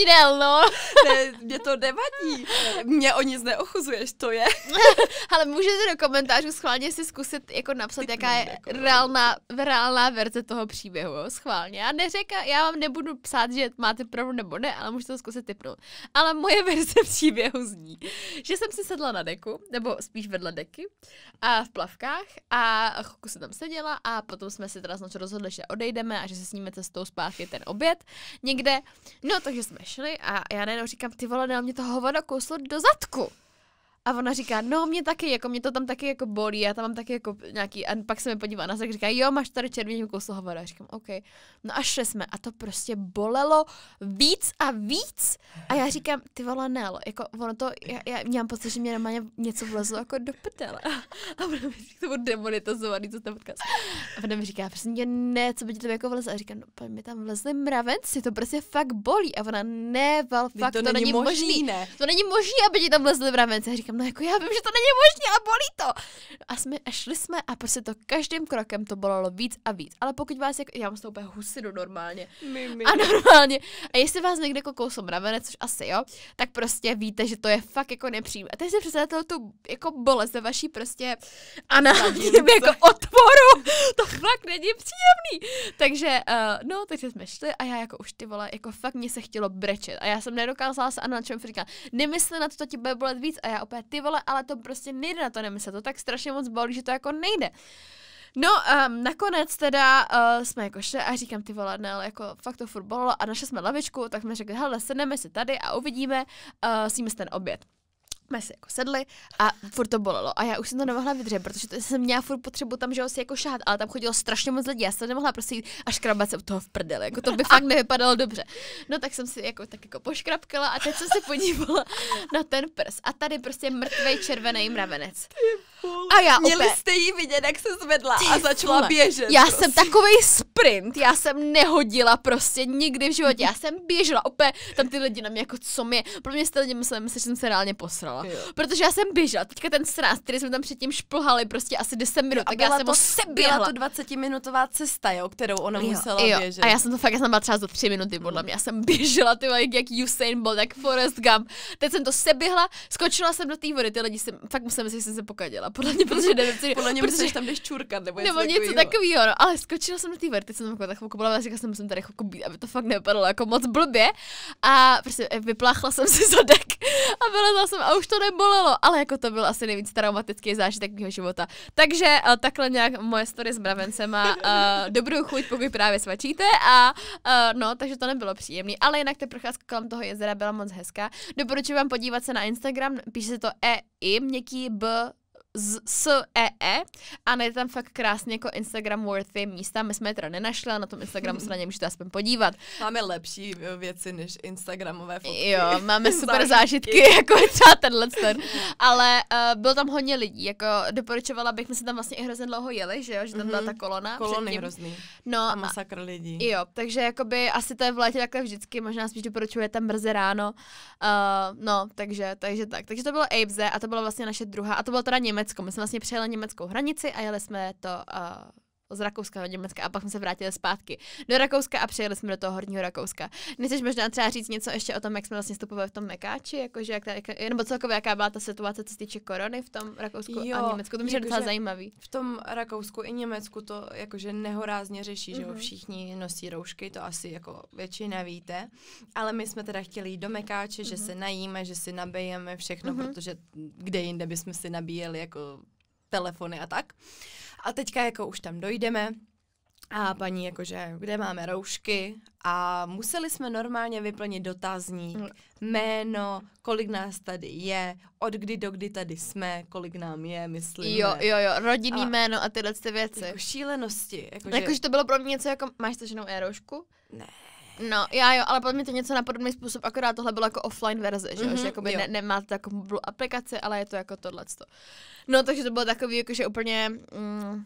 Nel, no. ne, mě to nevadí. Mě o nic neochuzuješ, to je. Ale můžete do komentářů schválně si zkusit jako napsat, Typný, jaká je jako... No. reálná, reálná verze toho příběhu, jo? schválně. Já neřeka, já vám nebudu psát, že máte pravdu nebo ne, ale můžete to zkusit typnout. Ale moje verze příběhu zní, že jsem si sedla na deku, nebo spíš vedle deky, a v plavkách a chvilku se tam seděla a potom jsme si teda rozhodli, že odejdeme a že se sníme cestou zpátky ten oběd někde. No, takže jsme šli a já nejenom říkám, ty vole, na mě to hovado kouslo do zadku. A ona říká, no mě taky, jako mě to tam taky jako bolí, já tam mám taky jako nějaký, a pak se mi podívá na říká, jo, máš tady červený kus hovada. Říkám, OK. No a šli jsme a to prostě bolelo víc a víc. A já říkám, ty vole, ne, jako ono to, já, já mám pocit, že mě normálně něco vlezlo jako do prdele. A ona mi říká, to bude demonetizovaný, co tam podcast. A ona mi říká, prostě mě ne, co by ti to jako vlezlo. A říkám, no, mi tam vlezli mravenci, to prostě fakt bolí. A ona, ne, val, fakt, to, to, není možný, možný ne. To není možný, aby ti tam vlezli mravenci. A říkám, říkám, no jako já vím, že to není možné a bolí to. A, jsme, a šli jsme a prostě to každým krokem to bolelo víc a víc. Ale pokud vás, jako, já mám s tou úplně husinu normálně. my. A normálně. A jestli vás někde jako kousou mravene, což asi jo, tak prostě víte, že to je fakt jako nepříjemné. A teď si představte tu jako bolest ve vaší prostě a na jako otvoru. To fakt není příjemný. Takže, uh, no, takže jsme šli a já jako už ty vole, jako fakt mě se chtělo brečet. A já jsem nedokázala se čem říkat, nemysli na to, to ti bude bolet víc. A já opět ty vole, ale to prostě nejde na to nemyslet, to tak strašně moc bolí, že to jako nejde. No, um, nakonec teda uh, jsme jako šli a říkám ty vole, ne, ale jako fakt to furt bolo a našli jsme lavičku, tak jsme řekli, hele, sedneme si tady a uvidíme, uh, eh, sníme ten oběd jsme si jako sedli a furt to bolelo. A já už jsem to nemohla vydržet, protože to jsem měla furt potřebu tam, že ho si jako šát, ale tam chodilo strašně moc lidí. Já jsem nemohla prostě jít a škrabat se u toho v prdeli. Jako to by fakt nevypadalo dobře. No tak jsem si jako tak jako poškrabkala a teď jsem se podívala na ten prs. A tady prostě mrtvý červený mravenec. A já Měli opět. jste jí vidět, jak se zvedla Ty a začala vole. běžet. Já prosím. jsem takový sprint, já jsem nehodila prostě nikdy v životě. Já jsem běžela opět, tam ty lidi na mě jako co mi. pro mě jste lidi mysleli, že jsem se reálně posrala. Jo. Protože já jsem běžela, teďka ten sraz, který jsme tam předtím šplhali prostě asi 10 minut, jo, tak já jsem to, se běhla Byla to 20 minutová cesta, jo, kterou ona jo, musela jo. běžet. A já jsem to fakt, já jsem byla třeba za 3 minuty, podle mě, já jsem běžela, ty jak, jak Usain Bolt, jak Forrest Gump. Teď jsem to seběhla, skočila jsem do té vody, ty lidi jsem, fakt musím si, že jsem se pokadila podle mě, protože nevím, co Podle mě protože... tam jdeš čurkat, nebo, nebo něco, takovýho. takovýho. No. Ale skočila jsem do té vertice, jsem tak chvilku byla, říkala jsem, musím tady chvilku být, aby to fakt nepadlo jako moc blbě. A prostě eh, vypláchla jsem si zadek a vylezla jsem a už to nebolelo, ale jako to byl asi nejvíc traumatický zážitek mého života. Takže eh, takhle nějak moje story s bravencema. Uh, eh, dobrou chuť, pokud právě svačíte a uh, no, takže to nebylo příjemné, ale jinak ta procházka kolem toho jezera byla moc hezká. Doporučuji vám podívat se na Instagram, píše se to e i měkký b z, s e, e a je tam fakt krásně jako Instagram worthy místa. My jsme je teda nenašli, ale na tom Instagramu se na ně můžete aspoň podívat. Máme lepší e, věci než Instagramové fotky. Jo, máme super zážitky, zážitky jako je třeba tenhle ten. Ale uh, bylo tam hodně lidí, jako doporučovala bych, my se tam vlastně i hrozně dlouho jeli, že jo, že tam byla mhm. ta kolona. Kolony předtím. hrozný. No, a masakr lidí. Jo, takže jakoby asi to je v létě takhle vždycky, možná spíš doporučuje tam brzy ráno. Uh, no, takže, takže tak. Takže to bylo Apeze a to byla vlastně naše druhá, a to bylo teda Němec Německo. My jsme vlastně přejeli německou hranici a jeli jsme to uh, z Rakouska do Německa a pak jsme se vrátili zpátky do Rakouska a přejeli jsme do toho Horního Rakouska. Nechceš možná třeba říct něco ještě o tom, jak jsme vlastně vstupovali v tom Mekáči, jakože jak ta, nebo celkově jaká byla ta situace, co se týče korony v tom Rakousku jo, a Německu, to je docela zajímavý. V tom Rakousku i Německu to jakože nehorázně řeší, mm-hmm. že mhm. všichni nosí roušky, to asi jako většina víte, ale my jsme teda chtěli jít do Mekáče, mm-hmm. že mhm. se najíme, že si nabijeme všechno, mm-hmm. protože kde jinde bychom si nabíjeli jako telefony a tak. A teďka jako už tam dojdeme a paní jakože, kde máme roušky a museli jsme normálně vyplnit dotazník, mm. jméno, kolik nás tady je, od kdy do kdy tady jsme, kolik nám je, myslím. Jo, jo, jo, rodinný a jméno a tyhle ty věci. Jako šílenosti. Jakože... jako, to bylo pro mě něco jako, máš staženou e-roušku? Ne. No, já jo, ale podle mě to něco na podobný způsob, akorát tohle bylo jako offline verze, že, mm-hmm, že mhm, jakoby jo. ne, nemáte takovou aplikaci, ale je to jako tohleto. No, takže to bylo takový, jakože úplně... Mm,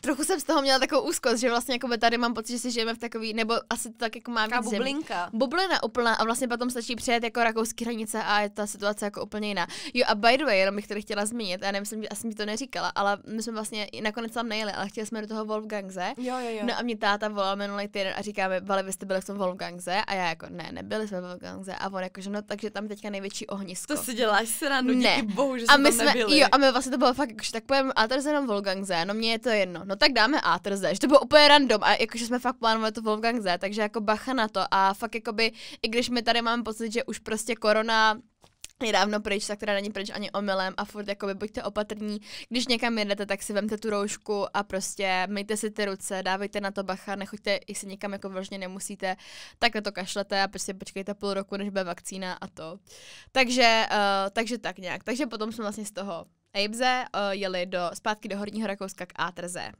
trochu jsem z toho měla takovou úzkost, že vlastně jako tady mám pocit, že si žijeme v takový, nebo asi to tak jako má víc bublinka. Zemí. Bublina úplná a vlastně potom stačí přijet jako rakouský hranice a je ta situace jako úplně jiná. Jo a by the way, jenom bych tady chtěla zmínit, já nemyslím, že asi mi to neříkala, ale my jsme vlastně nakonec tam nejeli, ale chtěli jsme do toho Wolfgangze. Jo, jo, jo. No a mě táta volal minulý týden a říká mi, vale, vy jste byli v tom Wolfgangze a já jako ne, nebyli jsme v Wolfgangze a on jako, že no, takže tam teďka největší ohnisko. To si děláš srandu, ne. díky bohu, že a my jsme, Jo, a my vlastně to bylo fakt, jako, že tak pojem, ale to je jenom Wolfgangze, no mě je to jedno ano, no tak dáme A trze, že to bylo úplně random a jakože jsme fakt plánovali to Wolfgang Z, takže jako bacha na to a fakt jakoby, i když my tady máme pocit, že už prostě korona je dávno pryč, tak teda není pryč ani omylem a furt jakoby buďte opatrní. Když někam jedete, tak si vemte tu roušku a prostě myjte si ty ruce, dávejte na to bacha, nechoďte, i si někam jako vlastně nemusíte, tak na to kašlete a prostě počkejte půl roku, než bude vakcína a to. Takže, uh, takže tak nějak. Takže potom jsme vlastně z toho Ejbze uh, jeli do, zpátky do Horního Rakouska k Atrze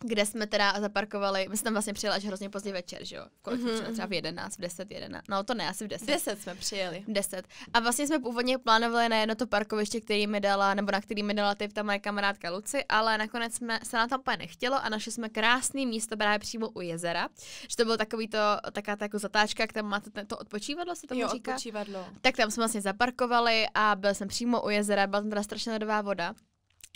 kde jsme teda zaparkovali, my jsme tam vlastně přijeli až hrozně pozdě večer, že jo? Kolik mm-hmm. jsme mhm, třeba v 11, mhm. v 10, 11, no to ne, asi v 10. 10 jsme přijeli. 10. A vlastně jsme původně plánovali na jedno to parkoviště, který mi dala, nebo na který mi dala typ ta moje kamarádka Luci, ale nakonec jsme se na tam úplně nechtělo a našli jsme krásný místo právě přímo u jezera, že to bylo takový to, taká ta jako zatáčka, jak tam máte to, to odpočívadlo, se tomu jo, říká? odpočívadlo. Tak tam jsme vlastně zaparkovali a byl jsem přímo u jezera, byla tam teda strašně ledová voda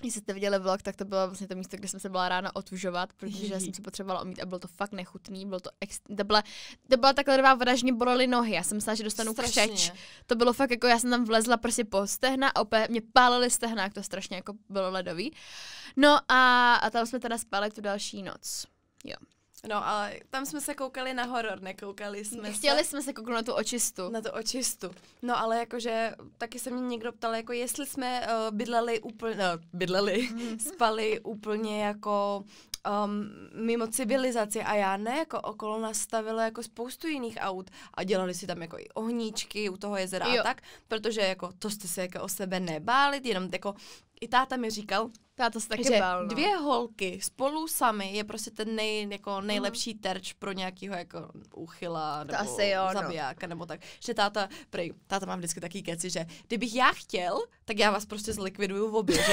když jste viděli vlog, tak to bylo vlastně to místo, kde jsem se byla ráno otužovat, protože jsem se potřebovala omít a bylo to fakt nechutný. Bylo to, ex... to, byla, to byla ta ledová voda, že mě bolely nohy. Já jsem myslela, že dostanu strašně. křeč. To bylo fakt jako, já jsem tam vlezla prostě po stehna a opět mě pálily stehna, jak to strašně jako bylo ledový. No a, a tam jsme teda spali tu další noc. Jo, No, ale tam jsme se koukali na horor, nekoukali jsme Chtěli se... jsme se kouknout na tu očistu. Na tu očistu. No, ale jakože taky se mě někdo ptal, jako jestli jsme uh, bydleli úplně, no, bydleli, mm. spali úplně jako um, mimo civilizaci a já ne, jako okolo nastavilo jako spoustu jiných aut a dělali si tam jako i ohníčky u toho jezera jo. a tak, protože jako to jste se jako o sebe nebáli, jenom jako i táta mi říkal, táta se taky že bál, no. dvě holky spolu sami je prostě ten nej, jako nejlepší mhm. terč pro nějakého jako uchyla nebo asi jo, no. zabijáka no. nebo tak. Že táta, prej, táta má vždycky taký keci, že kdybych já chtěl, tak já vás prostě zlikviduju v obě, že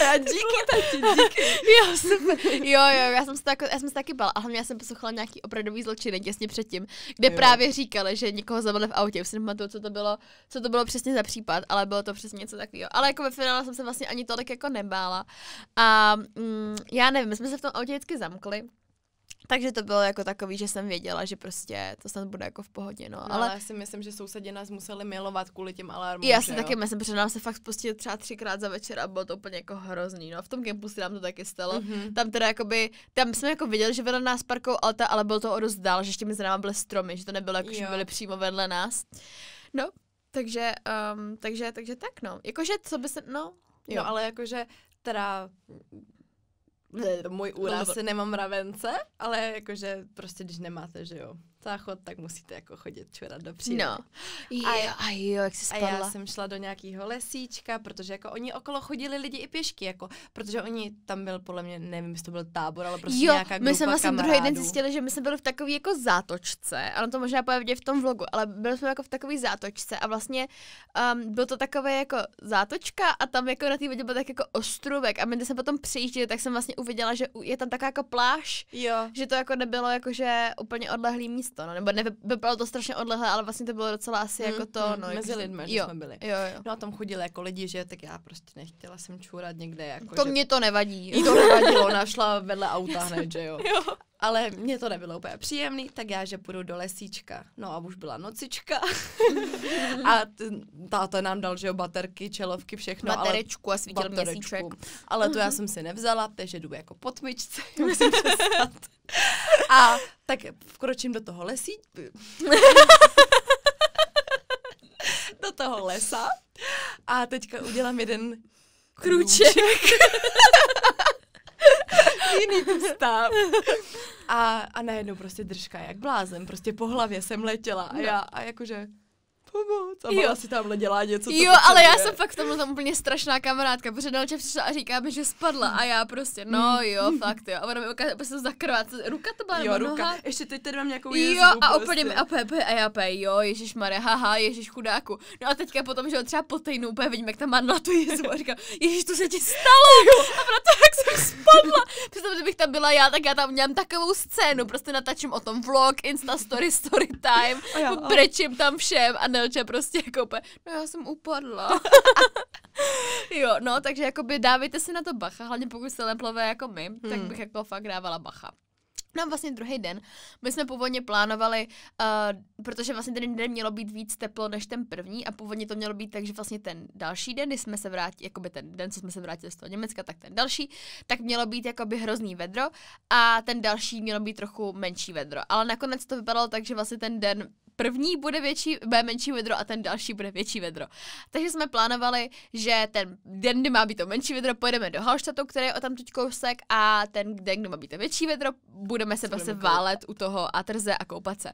Já díky, tati, díky. jo, super. Jo, jo, já jsem se, tako, já jsem se taky bala. A hlavně já jsem poslouchala nějaký opravdový zločin těsně předtím, kde jo. právě říkali, že někoho zabili v autě. Už si nepamatuju, co to bylo, co to bylo přesně za případ, ale bylo to přesně něco takového. Ale jako ve finále jsem se vlastně ani tolik jako nebála. A mm, já nevím, my jsme se v tom autě vždycky zamkli. Takže to bylo jako takový, že jsem věděla, že prostě to snad bude jako v pohodě, no. no ale... já si myslím, že sousedě nás museli milovat kvůli těm alarmům, Já si taky myslím, že nám se fakt spustil třeba třikrát za večer a bylo to úplně jako hrozný, no. V tom kempu se nám to taky stalo. Mm-hmm. Tam teda jakoby, tam jsme jako viděli, že vedle nás parkou alta, ale bylo to o dost dál, že ještě mezi náma byly stromy, že to nebylo jako, jo. že byly přímo vedle nás. No, takže, um, takže, takže tak, no. Jakože, co by se, no. Jo. No, ale jakože, teda můj, to můj úraz, nemám ravence, ale jakože prostě když nemáte, že jo, záchod, tak musíte jako chodit čurat do přírody. No. A jo, a jo, jak jsi spadla. A já jsem šla do nějakého lesíčka, protože jako oni okolo chodili lidi i pěšky, jako, protože oni tam byl podle mě, nevím, jestli to byl tábor, ale prostě jo, nějaká my jsme vlastně druhý den zjistili, že my jsme byli v takové jako zátočce, ano to možná pojeví v tom vlogu, ale byli jsme jako v takové zátočce a vlastně um, byl to takové jako zátočka a tam jako na té vodě byl tak jako ostrůvek a my jsme potom přijížděli, tak jsem vlastně uviděla, že je tam taková jako pláž, jo. že to jako nebylo jako, že úplně odlehlý místo místo, no, nebo nevypadalo to strašně odlehle, ale vlastně to bylo docela asi mm, jako hmm, to, mm, no. Mezi jak lidmi, jo, jsme byli. Jo, jo. No a tam chodili jako lidi, že tak já prostě nechtěla jsem čůrat někde. Jako, to že... mě to nevadí. Jí to nevadilo, našla vedle auta hned, že jo. jo. Ale mě to nebylo úplně příjemný, tak já, že půjdu do lesíčka. No a už byla nocička. a t- táta nám dal, že jo, baterky, čelovky, všechno. Baterečku ale, a svítil měsíček. Ale to já mhm. jsem si nevzala, takže jdu jako po tmičce, musím přestat. a tak vkročím do toho lesí. do toho lesa. A teďka udělám jeden krůček. krůček jiný stav. A, a najednou prostě držka jak blázen, prostě po hlavě jsem letěla a no. já a jakože pomoct. A jo. si tam dělá něco, Jo, to ale já jsem fakt v tomhle tam úplně strašná kamarádka, protože Dalče přišla a říká mi, že spadla a já prostě, no jo, fakt jo. A ona mi ukáže, prostě zakrvá, ruka to byla jo, ruka. Noha? Ještě teď tady mám nějakou jízdu, Jo, a úplně mi prostě. a a já pe, jo, ježíš mare, haha, ježíš chudáku. No a teďka potom, že třeba po týdnu úplně vidím, jak tam má na tu jízdu a říká, ježíš, to se ti stalo. A proto, jak jsem spadla. Přesto, kdybych tam byla já, tak já tam mělám takovou scénu, prostě natačím o tom vlog, Insta story, story time, brečím tam všem a Nel překladače prostě jako no já jsem upadla. jo, no, takže jako by dávejte si na to bacha, hlavně pokud jste leplové jako my, hmm. tak bych jako fakt dávala bacha. No vlastně druhý den, my jsme původně plánovali, uh, protože vlastně ten den mělo být víc teplo než ten první a původně to mělo být tak, že vlastně ten další den, kdy jsme se vrátili, by ten den, co jsme se vrátili z toho Německa, tak ten další, tak mělo být by hrozný vedro a ten další mělo být trochu menší vedro. Ale nakonec to vypadalo tak, že vlastně ten den první bude, větší, bude menší vedro a ten další bude větší vedro. Takže jsme plánovali, že ten den, kdy má být to menší vedro, pojedeme do Halštatu, který je o tam teď kousek a ten den, kdy má být to větší vedro, budeme se prostě válet u toho a trze a koupat se.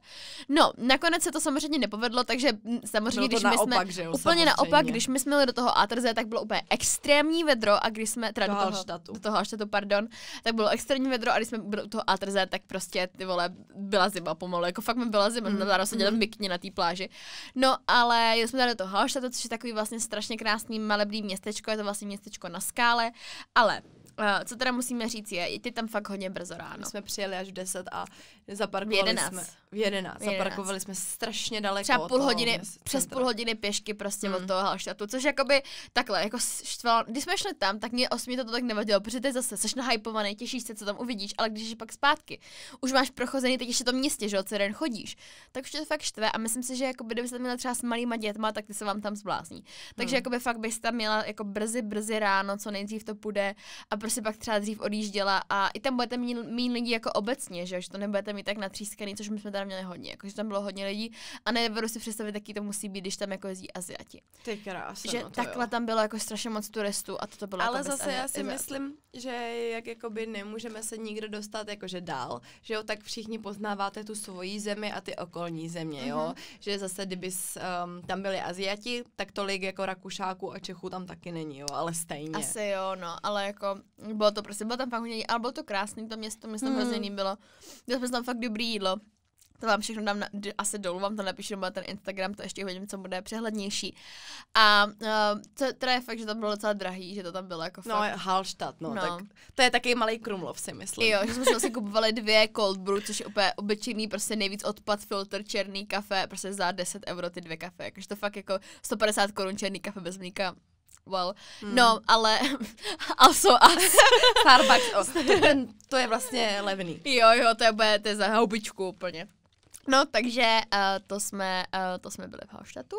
No, nakonec se to samozřejmě nepovedlo, takže samozřejmě, když my jsme, že jo, úplně samozřejmě. naopak, když my jsme jeli do toho Atrze, tak bylo úplně extrémní vedro a když jsme, teda do, toho, Halštatu. do toho Halštatu, pardon, tak bylo extrémní vedro a když jsme byli u toho Atrze, tak prostě ty vole, byla zima pomalu, jako fakt mi byla zima, mm. zároveň kolem mikně na té pláži. No ale jeli jsme tady do toho Hallstatu, což je takový vlastně strašně krásný malebný městečko, je to vlastně městečko na skále, ale Eh, co teda musíme říct je, je tam fakt hodně brzo ráno. My jsme přijeli až v 10 a zaparkovali v 11. jsme. V 11. V 11. Zaparkovali jsme strašně daleko. Třeba půl hodiny, přes půl hodiny pěšky prostě mm. od toho Halštatu, což jakoby takhle, jako štval, když jsme šli tam, tak mě osmi to tak nevadilo, protože ty zase seš nahypovaný, těšíš se, co tam uvidíš, ale když jsi pak zpátky, už máš prochozený, teď ještě to městě, že celý co den chodíš, tak už to fakt štve a myslím si, že jako kdybyste tam měla třeba s malýma dětma, tak ty se vám tam zblázní. Takže hmm. jakoby fakt byste tam měla jako brzy, brzy ráno, co nejdřív to půjde a prostě pak třeba dřív odjížděla a i tam budete mít mín lidí jako obecně, že, že to nebudete mít tak natřískaný, což my jsme tam měli hodně, jako, že tam bylo hodně lidí a nedovedu si představit, jaký to musí být, když tam jako jezdí Aziati. Ty krásno, Že no to takhle jo. tam bylo jako strašně moc turistů a to bylo Ale jako zase já si jako. myslím, že jak jakoby nemůžeme se nikdo dostat jakože dál, že jo, tak všichni poznáváte tu svoji zemi a ty okolní země, jo, mm-hmm. že zase kdyby um, tam byli Aziati, tak tolik jako Rakušáků a Čechů tam taky není, jo, ale stejně. Asi jo, no, ale jako bylo to prostě, bylo tam fakt hodně, ale bylo to krásný, to město, mi se tam hmm. hrozně líbilo. bylo. Měli jsme tam fakt dobrý jídlo. To vám všechno dám na, asi dolů, vám to napíšu, nebo ten Instagram, to ještě hodím, co bude přehlednější. A uh, to, teda je fakt, že to bylo docela drahý, že to tam bylo jako no, fakt. No, Hallstatt, no, no. Tak to je taky malý Krumlov, si myslím. Jo, že jsme si vlastně kupovali dvě cold brew, což je úplně obyčejný, prostě nejvíc odpad, filtr, černý kafe, prostě za 10 euro ty dvě kafe. jakože to fakt jako 150 korun černý kafe bez mlíka, Well, hmm. no, ale also us. Starbucks, oh, to, ten, to je vlastně levný. Jo, jo, to je, to je za haubičku úplně. No, takže uh, to, jsme, uh, to jsme byli v Hallstatu.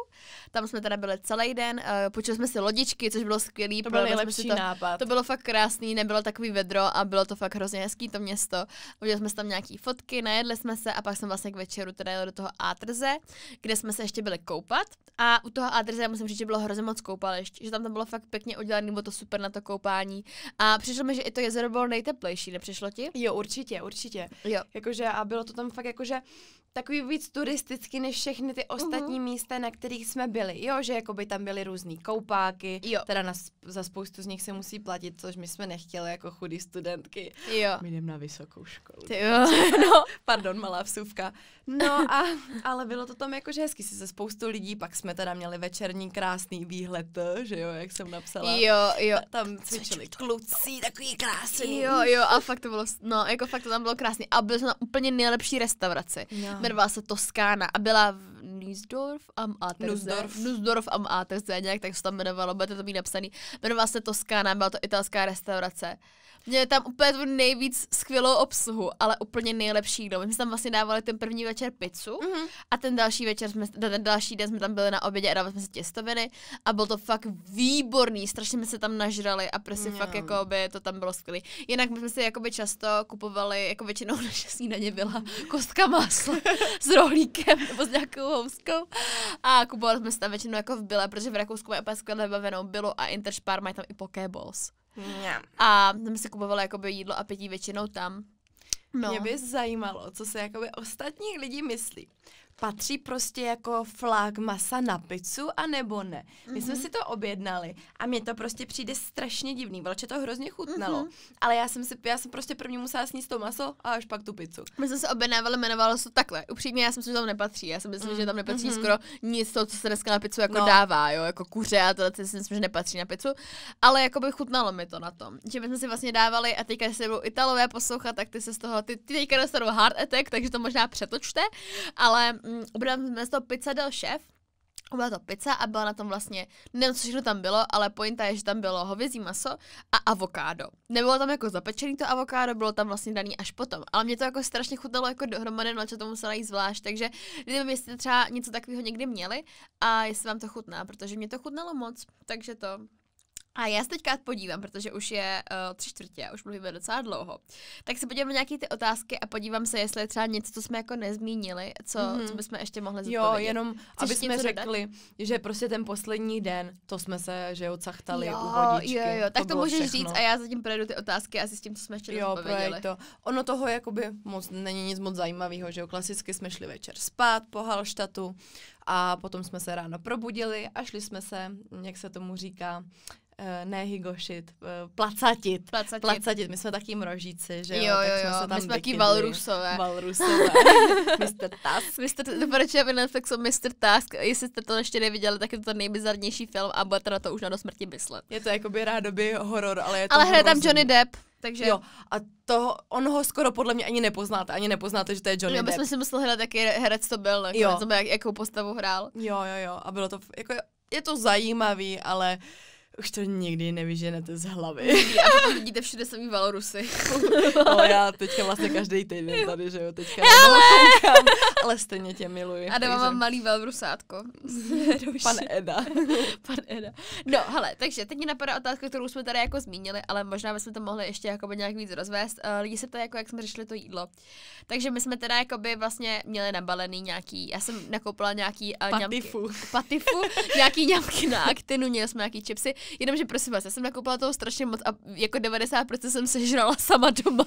Tam jsme teda byli celý den, uh, eh, počuli jsme si lodičky, což bylo skvělý. To byl nejlepší to, nápad. To bylo fakt krásný, nebylo takový vedro a bylo to fakt hrozně hezký to město. Udělali jsme si tam nějaký fotky, najedli jsme se a pak jsme vlastně k večeru teda jeli do toho Atrze, kde jsme se ještě byli koupat. A u toho Atrze já musím říct, že bylo hrozně moc koupališť, že tam to bylo fakt pěkně udělané, bylo to super na to koupání. A přišlo mi, že i to jezero bylo nejteplejší, nepřišlo ti? Jo, určitě, určitě. Jo. Jakože a bylo to tam fakt jakože takový víc turistický než všechny ty ostatní uh-huh. místa, na kterých jsme byli. Jo, že jako by tam byly různý koupáky, jo. teda na, za spoustu z nich se musí platit, což my jsme nechtěli jako chudý studentky. Jo. My jdem na vysokou školu. Ty jo. no, pardon, malá vsuvka. No a, ale bylo to tam jako že hezky se se spoustu lidí, pak jsme teda měli večerní krásný výhled, že jo, jak jsem napsala. Jo, jo. A tam cvičili kluci, takový krásný. Jo, jo, a fakt to bylo, no, jako fakt to tam bylo krásný. A byl jsem na úplně nejlepší restauraci. No jmenovala se Toskána a byla v Nusdorf am Aterze. Nusdorf am Aterze, nějak tak se tam jmenovalo, budete to mít napsaný. Jmenovala se Toskána, byla to italská restaurace. Měli tam úplně tu nejvíc skvělou obsluhu, ale úplně nejlepší jídlo. My jsme tam vlastně dávali ten první večer pizzu mm-hmm. a ten další večer jsme, ten další den jsme tam byli na obědě a dávali jsme si těstoviny a bylo to fakt výborný, strašně jsme se tam nažrali a prostě yeah. fakt jako by to tam bylo skvělé. Jinak my jsme si by často kupovali, jako většinou naše snídaně byla kostka masla s rohlíkem nebo s nějakou houskou a kupovali jsme si tam většinou jako v byle, protože v Rakousku mají opět skvěle vybavenou bylo a Interspar mají tam i pokeballs. A tam si kupovala jakoby jídlo a pití většinou tam. No. Mě by zajímalo, co se jakoby ostatních lidí myslí patří prostě jako flák masa na pizzu a nebo ne. My mm-hmm. jsme mhm. si to objednali a mně to prostě přijde strašně divný, velče to hrozně chutnalo, mm-hmm. ale já jsem si, já jsem prostě první musela sníst to maso a až pak tu pizzu. My jsme se objednávali, jmenovalo se to takhle. Upřímně, já jsem si, že tam nepatří. Já si myslím, mm-hmm. že mm, tam nepatří mm-hmm. skoro nic toho, co se dneska na pizzu jako no. dává, jo, jako kuře a tohle, si myslím, že nepatří na pizzu, ale jako by chutnalo mi to na tom, že my jsme si vlastně dávali a teďka, když se budou Italové poslouchat, tak ty se z toho, ty, ty teďka dostanou hard attack, takže to možná přetočte, ale Mm, z toho pizza del šéf, byla to pizza a byla na tom vlastně, nevím, co všechno tam bylo, ale pointa je, že tam bylo hovězí maso a avokádo. Nebylo tam jako zapečený to avokádo, bylo tam vlastně daný až potom. Ale mě to jako strašně chutnalo jako dohromady, no to musela jít zvlášť. Takže nevím, jestli třeba něco takového někdy měli a jestli vám to chutná, protože mě to chutnalo moc, takže to a já se teďka podívám, protože už je uh, tři čtvrtě, už mluvíme docela dlouho. Tak se podívám na nějaké ty otázky a podívám se, jestli je třeba něco, co jsme jako nezmínili, co, mm-hmm. co mhm. bychom ještě mohli zodpovědět. Jo, jenom Chceš aby jsme řekli, dodat? že prostě ten poslední den, to jsme se, že jo, cachtali jo, u vodičky. Jo, jo, tak to, to můžeš všechno. říct a já zatím projedu ty otázky a zjistím, co jsme ještě jo, to. Ono toho jakoby moc, není nic moc zajímavého, že jo, klasicky jsme šli večer spát po Halštatu a potom jsme se ráno probudili a šli jsme se, jak se tomu říká, Uh, ne higošit, uh, placatit. placatit. Placatit. My jsme taky mrožíci, že jo? Jo, jo, jo. Jsme my jsme taky valrusové. Valrusové. Mr. Task. Mr. Doporučuji, aby Netflixu Mr. Task, jestli jste to ještě neviděli, tak je to nejbizarnější film a budete na to už na do smrti myslet. Je to jakoby rádoby horor, ale je to Ale hraje tam Johnny Depp. Takže... Jo, a to, on ho skoro podle mě ani nepoznáte, ani nepoznáte, že to je Johnny jo, Depp. Jo, my si musel hrát, jaký herec to byl, jako, jo. Jak, jakou postavu hrál. Jo, jo, jo, a bylo to, jako, je to zajímavý, ale už to nikdy nevyženete z hlavy. A jako vidíte všude samý Valorusy. ale já teďka vlastně každý týden tady, že jo, teďka ale, ale stejně tě miluji. A dávám vám malý Valorusátko. Pan Eda. Pan Eda. No, hele, takže teď mě napadá otázka, kterou jsme tady jako zmínili, ale možná bychom to mohli ještě jako nějak víc rozvést. Eh, lidi se ptají, jako jak jsme řešili to jídlo. Takže my jsme teda by vlastně měli nabalený nějaký, já jsem nakoupila nějaký uh, patifu. Ňamky, patifu, nějaký ňamky na aktinu, měli jsme nějaký chipsy Jenomže prosím vás, já jsem nakoupila toho strašně moc a jako 90% jsem se žrala sama doma,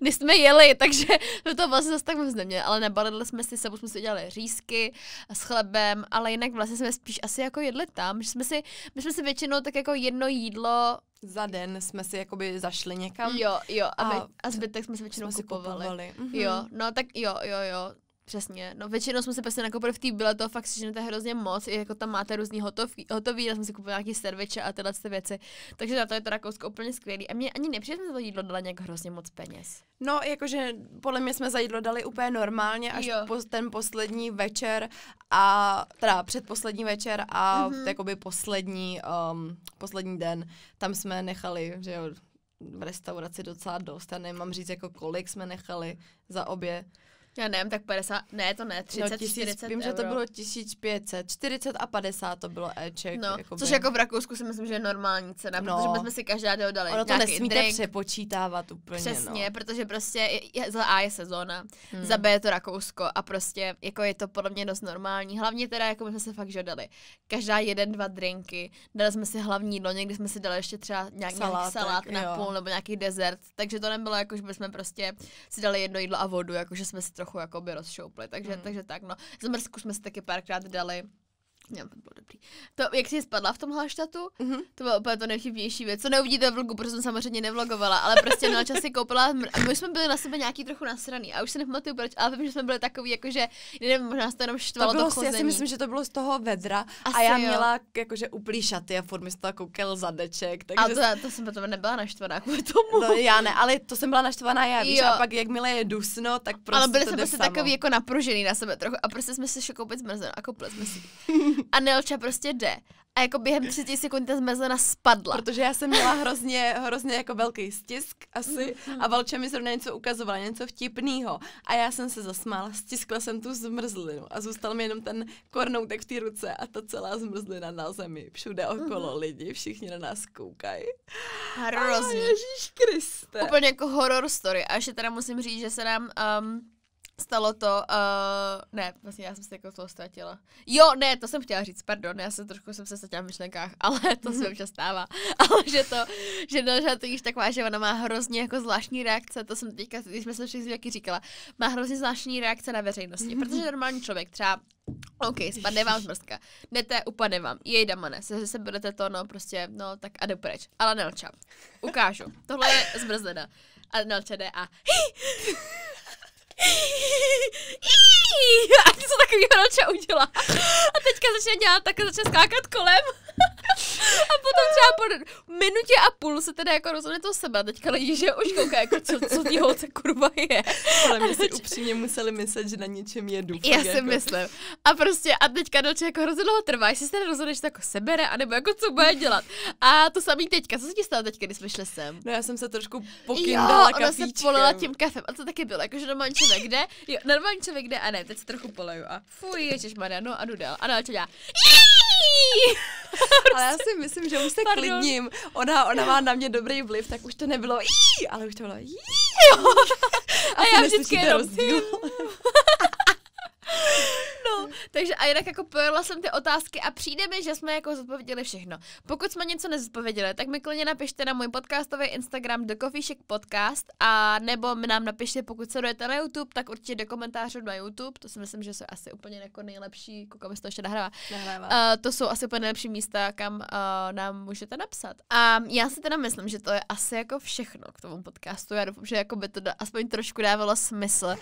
než jsme jeli, takže no to vlastně zase tak moc neměli. Ale nabalili jsme si sebou, jsme si dělali řízky s chlebem, ale jinak vlastně jsme spíš asi jako jedli tam, že jsme si, my jsme si většinou tak jako jedno jídlo za den jsme si jakoby zašli někam. Jo, jo, a, a, my, a zbytek jsme si většinou jsme kupovali. Si kupovali. Mm-hmm. Jo, no tak jo, jo, jo. Přesně, no většinou jsme se prostě nakoupili v té bylo to fakt je hrozně moc, i jako tam máte různý hotový, hotový já jsem si koupila nějaký serveče a tyhle ty věci, takže na to je to Rakousko úplně skvělý a mě ani nepřijde, že to jídlo dala nějak hrozně moc peněz. No, jakože podle mě jsme za jídlo dali úplně normálně až po ten poslední večer a teda předposlední večer a mm-hmm. jakoby poslední, um, poslední den, tam jsme nechali, že jo, v restauraci docela dost a nemám říct jako kolik jsme nechali za obě, já nevím, tak 50, ne, to ne, 30, no, tisíc, 40 Vím, euro. že to bylo 1500, 40 a 50 to bylo Eček. No, jakoby. což jako v Rakousku si myslím, že je normální cena, no. protože bychom si každá dodali Ono to nesmíte drink. přepočítávat úplně, no. Přesně, no. protože prostě je, za A je sezóna, hmm. za B je to Rakousko a prostě jako je to podle mě dost normální. Hlavně teda, jako my jsme se fakt žadali. Každá jeden, dva drinky, dali jsme si hlavní jídlo, někdy jsme si dali ještě třeba nějaký salát, nějaký salát na půl nebo nějaký dezert, takže to nebylo jako, že bychom prostě si dali jedno jídlo a vodu, jako že jsme si trochu jakoby rozšoupli, takže, hmm. takže tak, no. Zmrzku jsme si taky párkrát dali, Jo, to bylo dobrý. To, jak jsi spadla v tom halštatu, mm-hmm. to bylo úplně to nejvtipnější věc. Co neuvidíte v vlogu, protože jsem samozřejmě nevlogovala, ale prostě na čas si koupila. My jsme byli na sebe nějaký trochu nasraný a už se nepamatuju proč, ale vím, že jsme byli takový, jakože, nevím, možná jste jenom štvalo to, bylo, to chození. Já si myslím, že to bylo z toho vedra Asi a já jo. měla jakože uplý šaty a furt mi z toho koukal zadeček. Takže... A to, to jsem potom nebyla naštvaná kvůli tomu. No, já ne, ale to jsem byla naštvaná já, víš, jo. a pak jakmile je dusno, tak prostě Ale byli jsme prostě takový jako napružený na sebe trochu a prostě jsme se šli koupit zmrzlinu a koupili jsme si. A Nelča prostě jde. A jako během 30 sekund ta zmezlena spadla. Protože já jsem měla hrozně, hrozně jako velký stisk asi mhm. a Valča mi zrovna něco ukazovala, něco vtipného. A já jsem se zasmála, stiskla jsem tu zmrzlinu a zůstal mi jenom ten kornoutek v té ruce a ta celá zmrzlina na zemi. Všude mhm. okolo lidi, všichni na nás koukají. Hrozně. Ježíš Kriste. Úplně jako horror story. A ještě teda musím říct, že se nám um, Stalo to, uh, ne, vlastně já jsem se jako toho ztratila. Jo, ne, to jsem chtěla říct, pardon, já jsem trošku jsem se ztratila v myšlenkách, ale to se občas stává. Ale že to, že Nelža to již taková, že ona má hrozně jako zvláštní reakce, to jsem teďka, když jsme se všichni jaký říkala, má hrozně zvláštní reakce na veřejnosti, protože normální člověk třeba OK, spadne vám zmrzka, jdete, upadne vám, Jej, damane, se, se budete to, no prostě, no tak a jde preč. Ale Nelča, ukážu, tohle je zmrzlena. A Nelča jde a a něco takového Roča udělá. A teďka začne dělat tak začne skákat kolem. A potom třeba po minutě a půl se teda jako rozhodne to sebe. Teďka lidi, že už kouká, jako co, co tí holce kurva je. Ale my si upřímně museli myslet, že na něčem jedu. Já si jako. myslím. A prostě a teďka doče jako hrozně dlouho trvá, jestli se teda rozhodne, že to jako sebere, anebo jako co bude dělat. A to samý teďka. Co se ti stalo teďka, když jsme šli sem? No já jsem se trošku pokindala jo, ona se polila tím kafem. A to taky bylo, jakože normální člověk kde? Jo, normální člověk kde? a ne, teď se trochu poleju. A fuj, ježiš, Maria, no a jdu dál. A další dělá. Jí! Prostě. ale já si myslím, že už se Pardon. klidním. Ona, ona má na mě dobrý vliv, tak už to nebylo jí, ale už to bylo jí. A, a já vždycky jenom No, takže a jinak jako pojela jsem ty otázky a přijde mi, že jsme jako zodpověděli všechno. Pokud jsme něco nezodpověděli, tak mi klidně napište na můj podcastový Instagram do Kofíšek Podcast a nebo mi nám napište, pokud se dojete na YouTube, tak určitě do komentářů na YouTube, to si myslím, že jsou asi úplně jako nejlepší, koukám, jestli to ještě nahrává. nahrává. Uh, to jsou asi úplně nejlepší místa, kam uh, nám můžete napsat. A já si teda myslím, že to je asi jako všechno k tomu podcastu. Já doufám, že jako by to da, aspoň trošku dávalo smysl.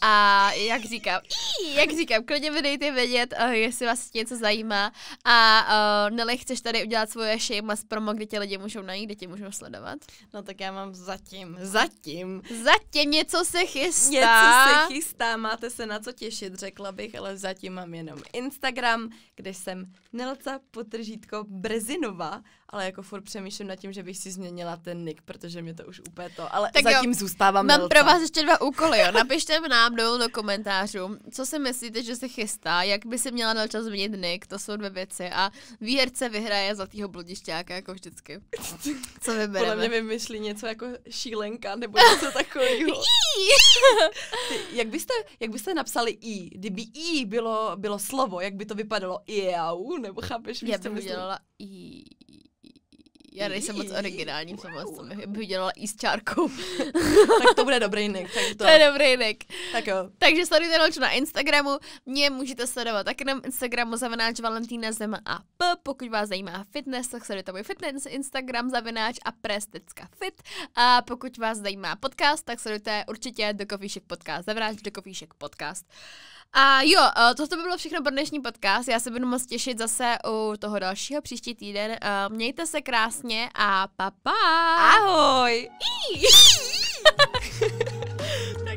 A jak říkám, jí, jak říkám, klidně mi dejte vědět, uh, jestli vás něco zajímá. A uh, Nelly, chceš tady udělat svoje shameless promo, kde tě lidi můžou najít, kde tě můžou sledovat? No tak já mám zatím, zatím. Zatím něco se chystá. Něco se chystá, máte se na co těšit, řekla bych, ale zatím mám jenom Instagram, kde jsem Nelca potržítko Brzinova, ale jako furt přemýšlím nad tím, že bych si změnila ten nick, protože mě to už úplně to, ale tak zatím jo, zůstávám Mám Nelca. pro vás ještě dva úkoly, jo. Napište nám dolů do komentářů, co si myslíte, že se chystá, jak by se měla na čas změnit Nick, to jsou dvě věci. A výherce vyhraje zlatýho bludišťáka, jako vždycky. Co vybereme? Podle mě vymyslí něco jako šílenka nebo něco takového. jak, byste, jak byste napsali I? Kdyby I bylo, bylo slovo, jak by to vypadalo? Iau, nebo chápeš? Já bych udělala I. Já nejsem moc originální v tomhle, wow. bych udělala i s čárkou. tak to bude dobrý nick. Tak to... to je dobrý nick. Tak jo. Takže sledujte Nolču na Instagramu, mě můžete sledovat taky na Instagramu zavináč Valentína Zem a P. Pokud vás zajímá fitness, tak sledujte můj fitness Instagram zavináč a fit. A pokud vás zajímá podcast, tak sledujte určitě do Coffee Podcast, zavináč do Coffee Podcast. A jo, eh, toto by bylo všechno pro dnešní podcast. Já se budu moc těšit zase u toho dalšího příští týden. Eh, mějte se krásně a papa. pa. Ahoj!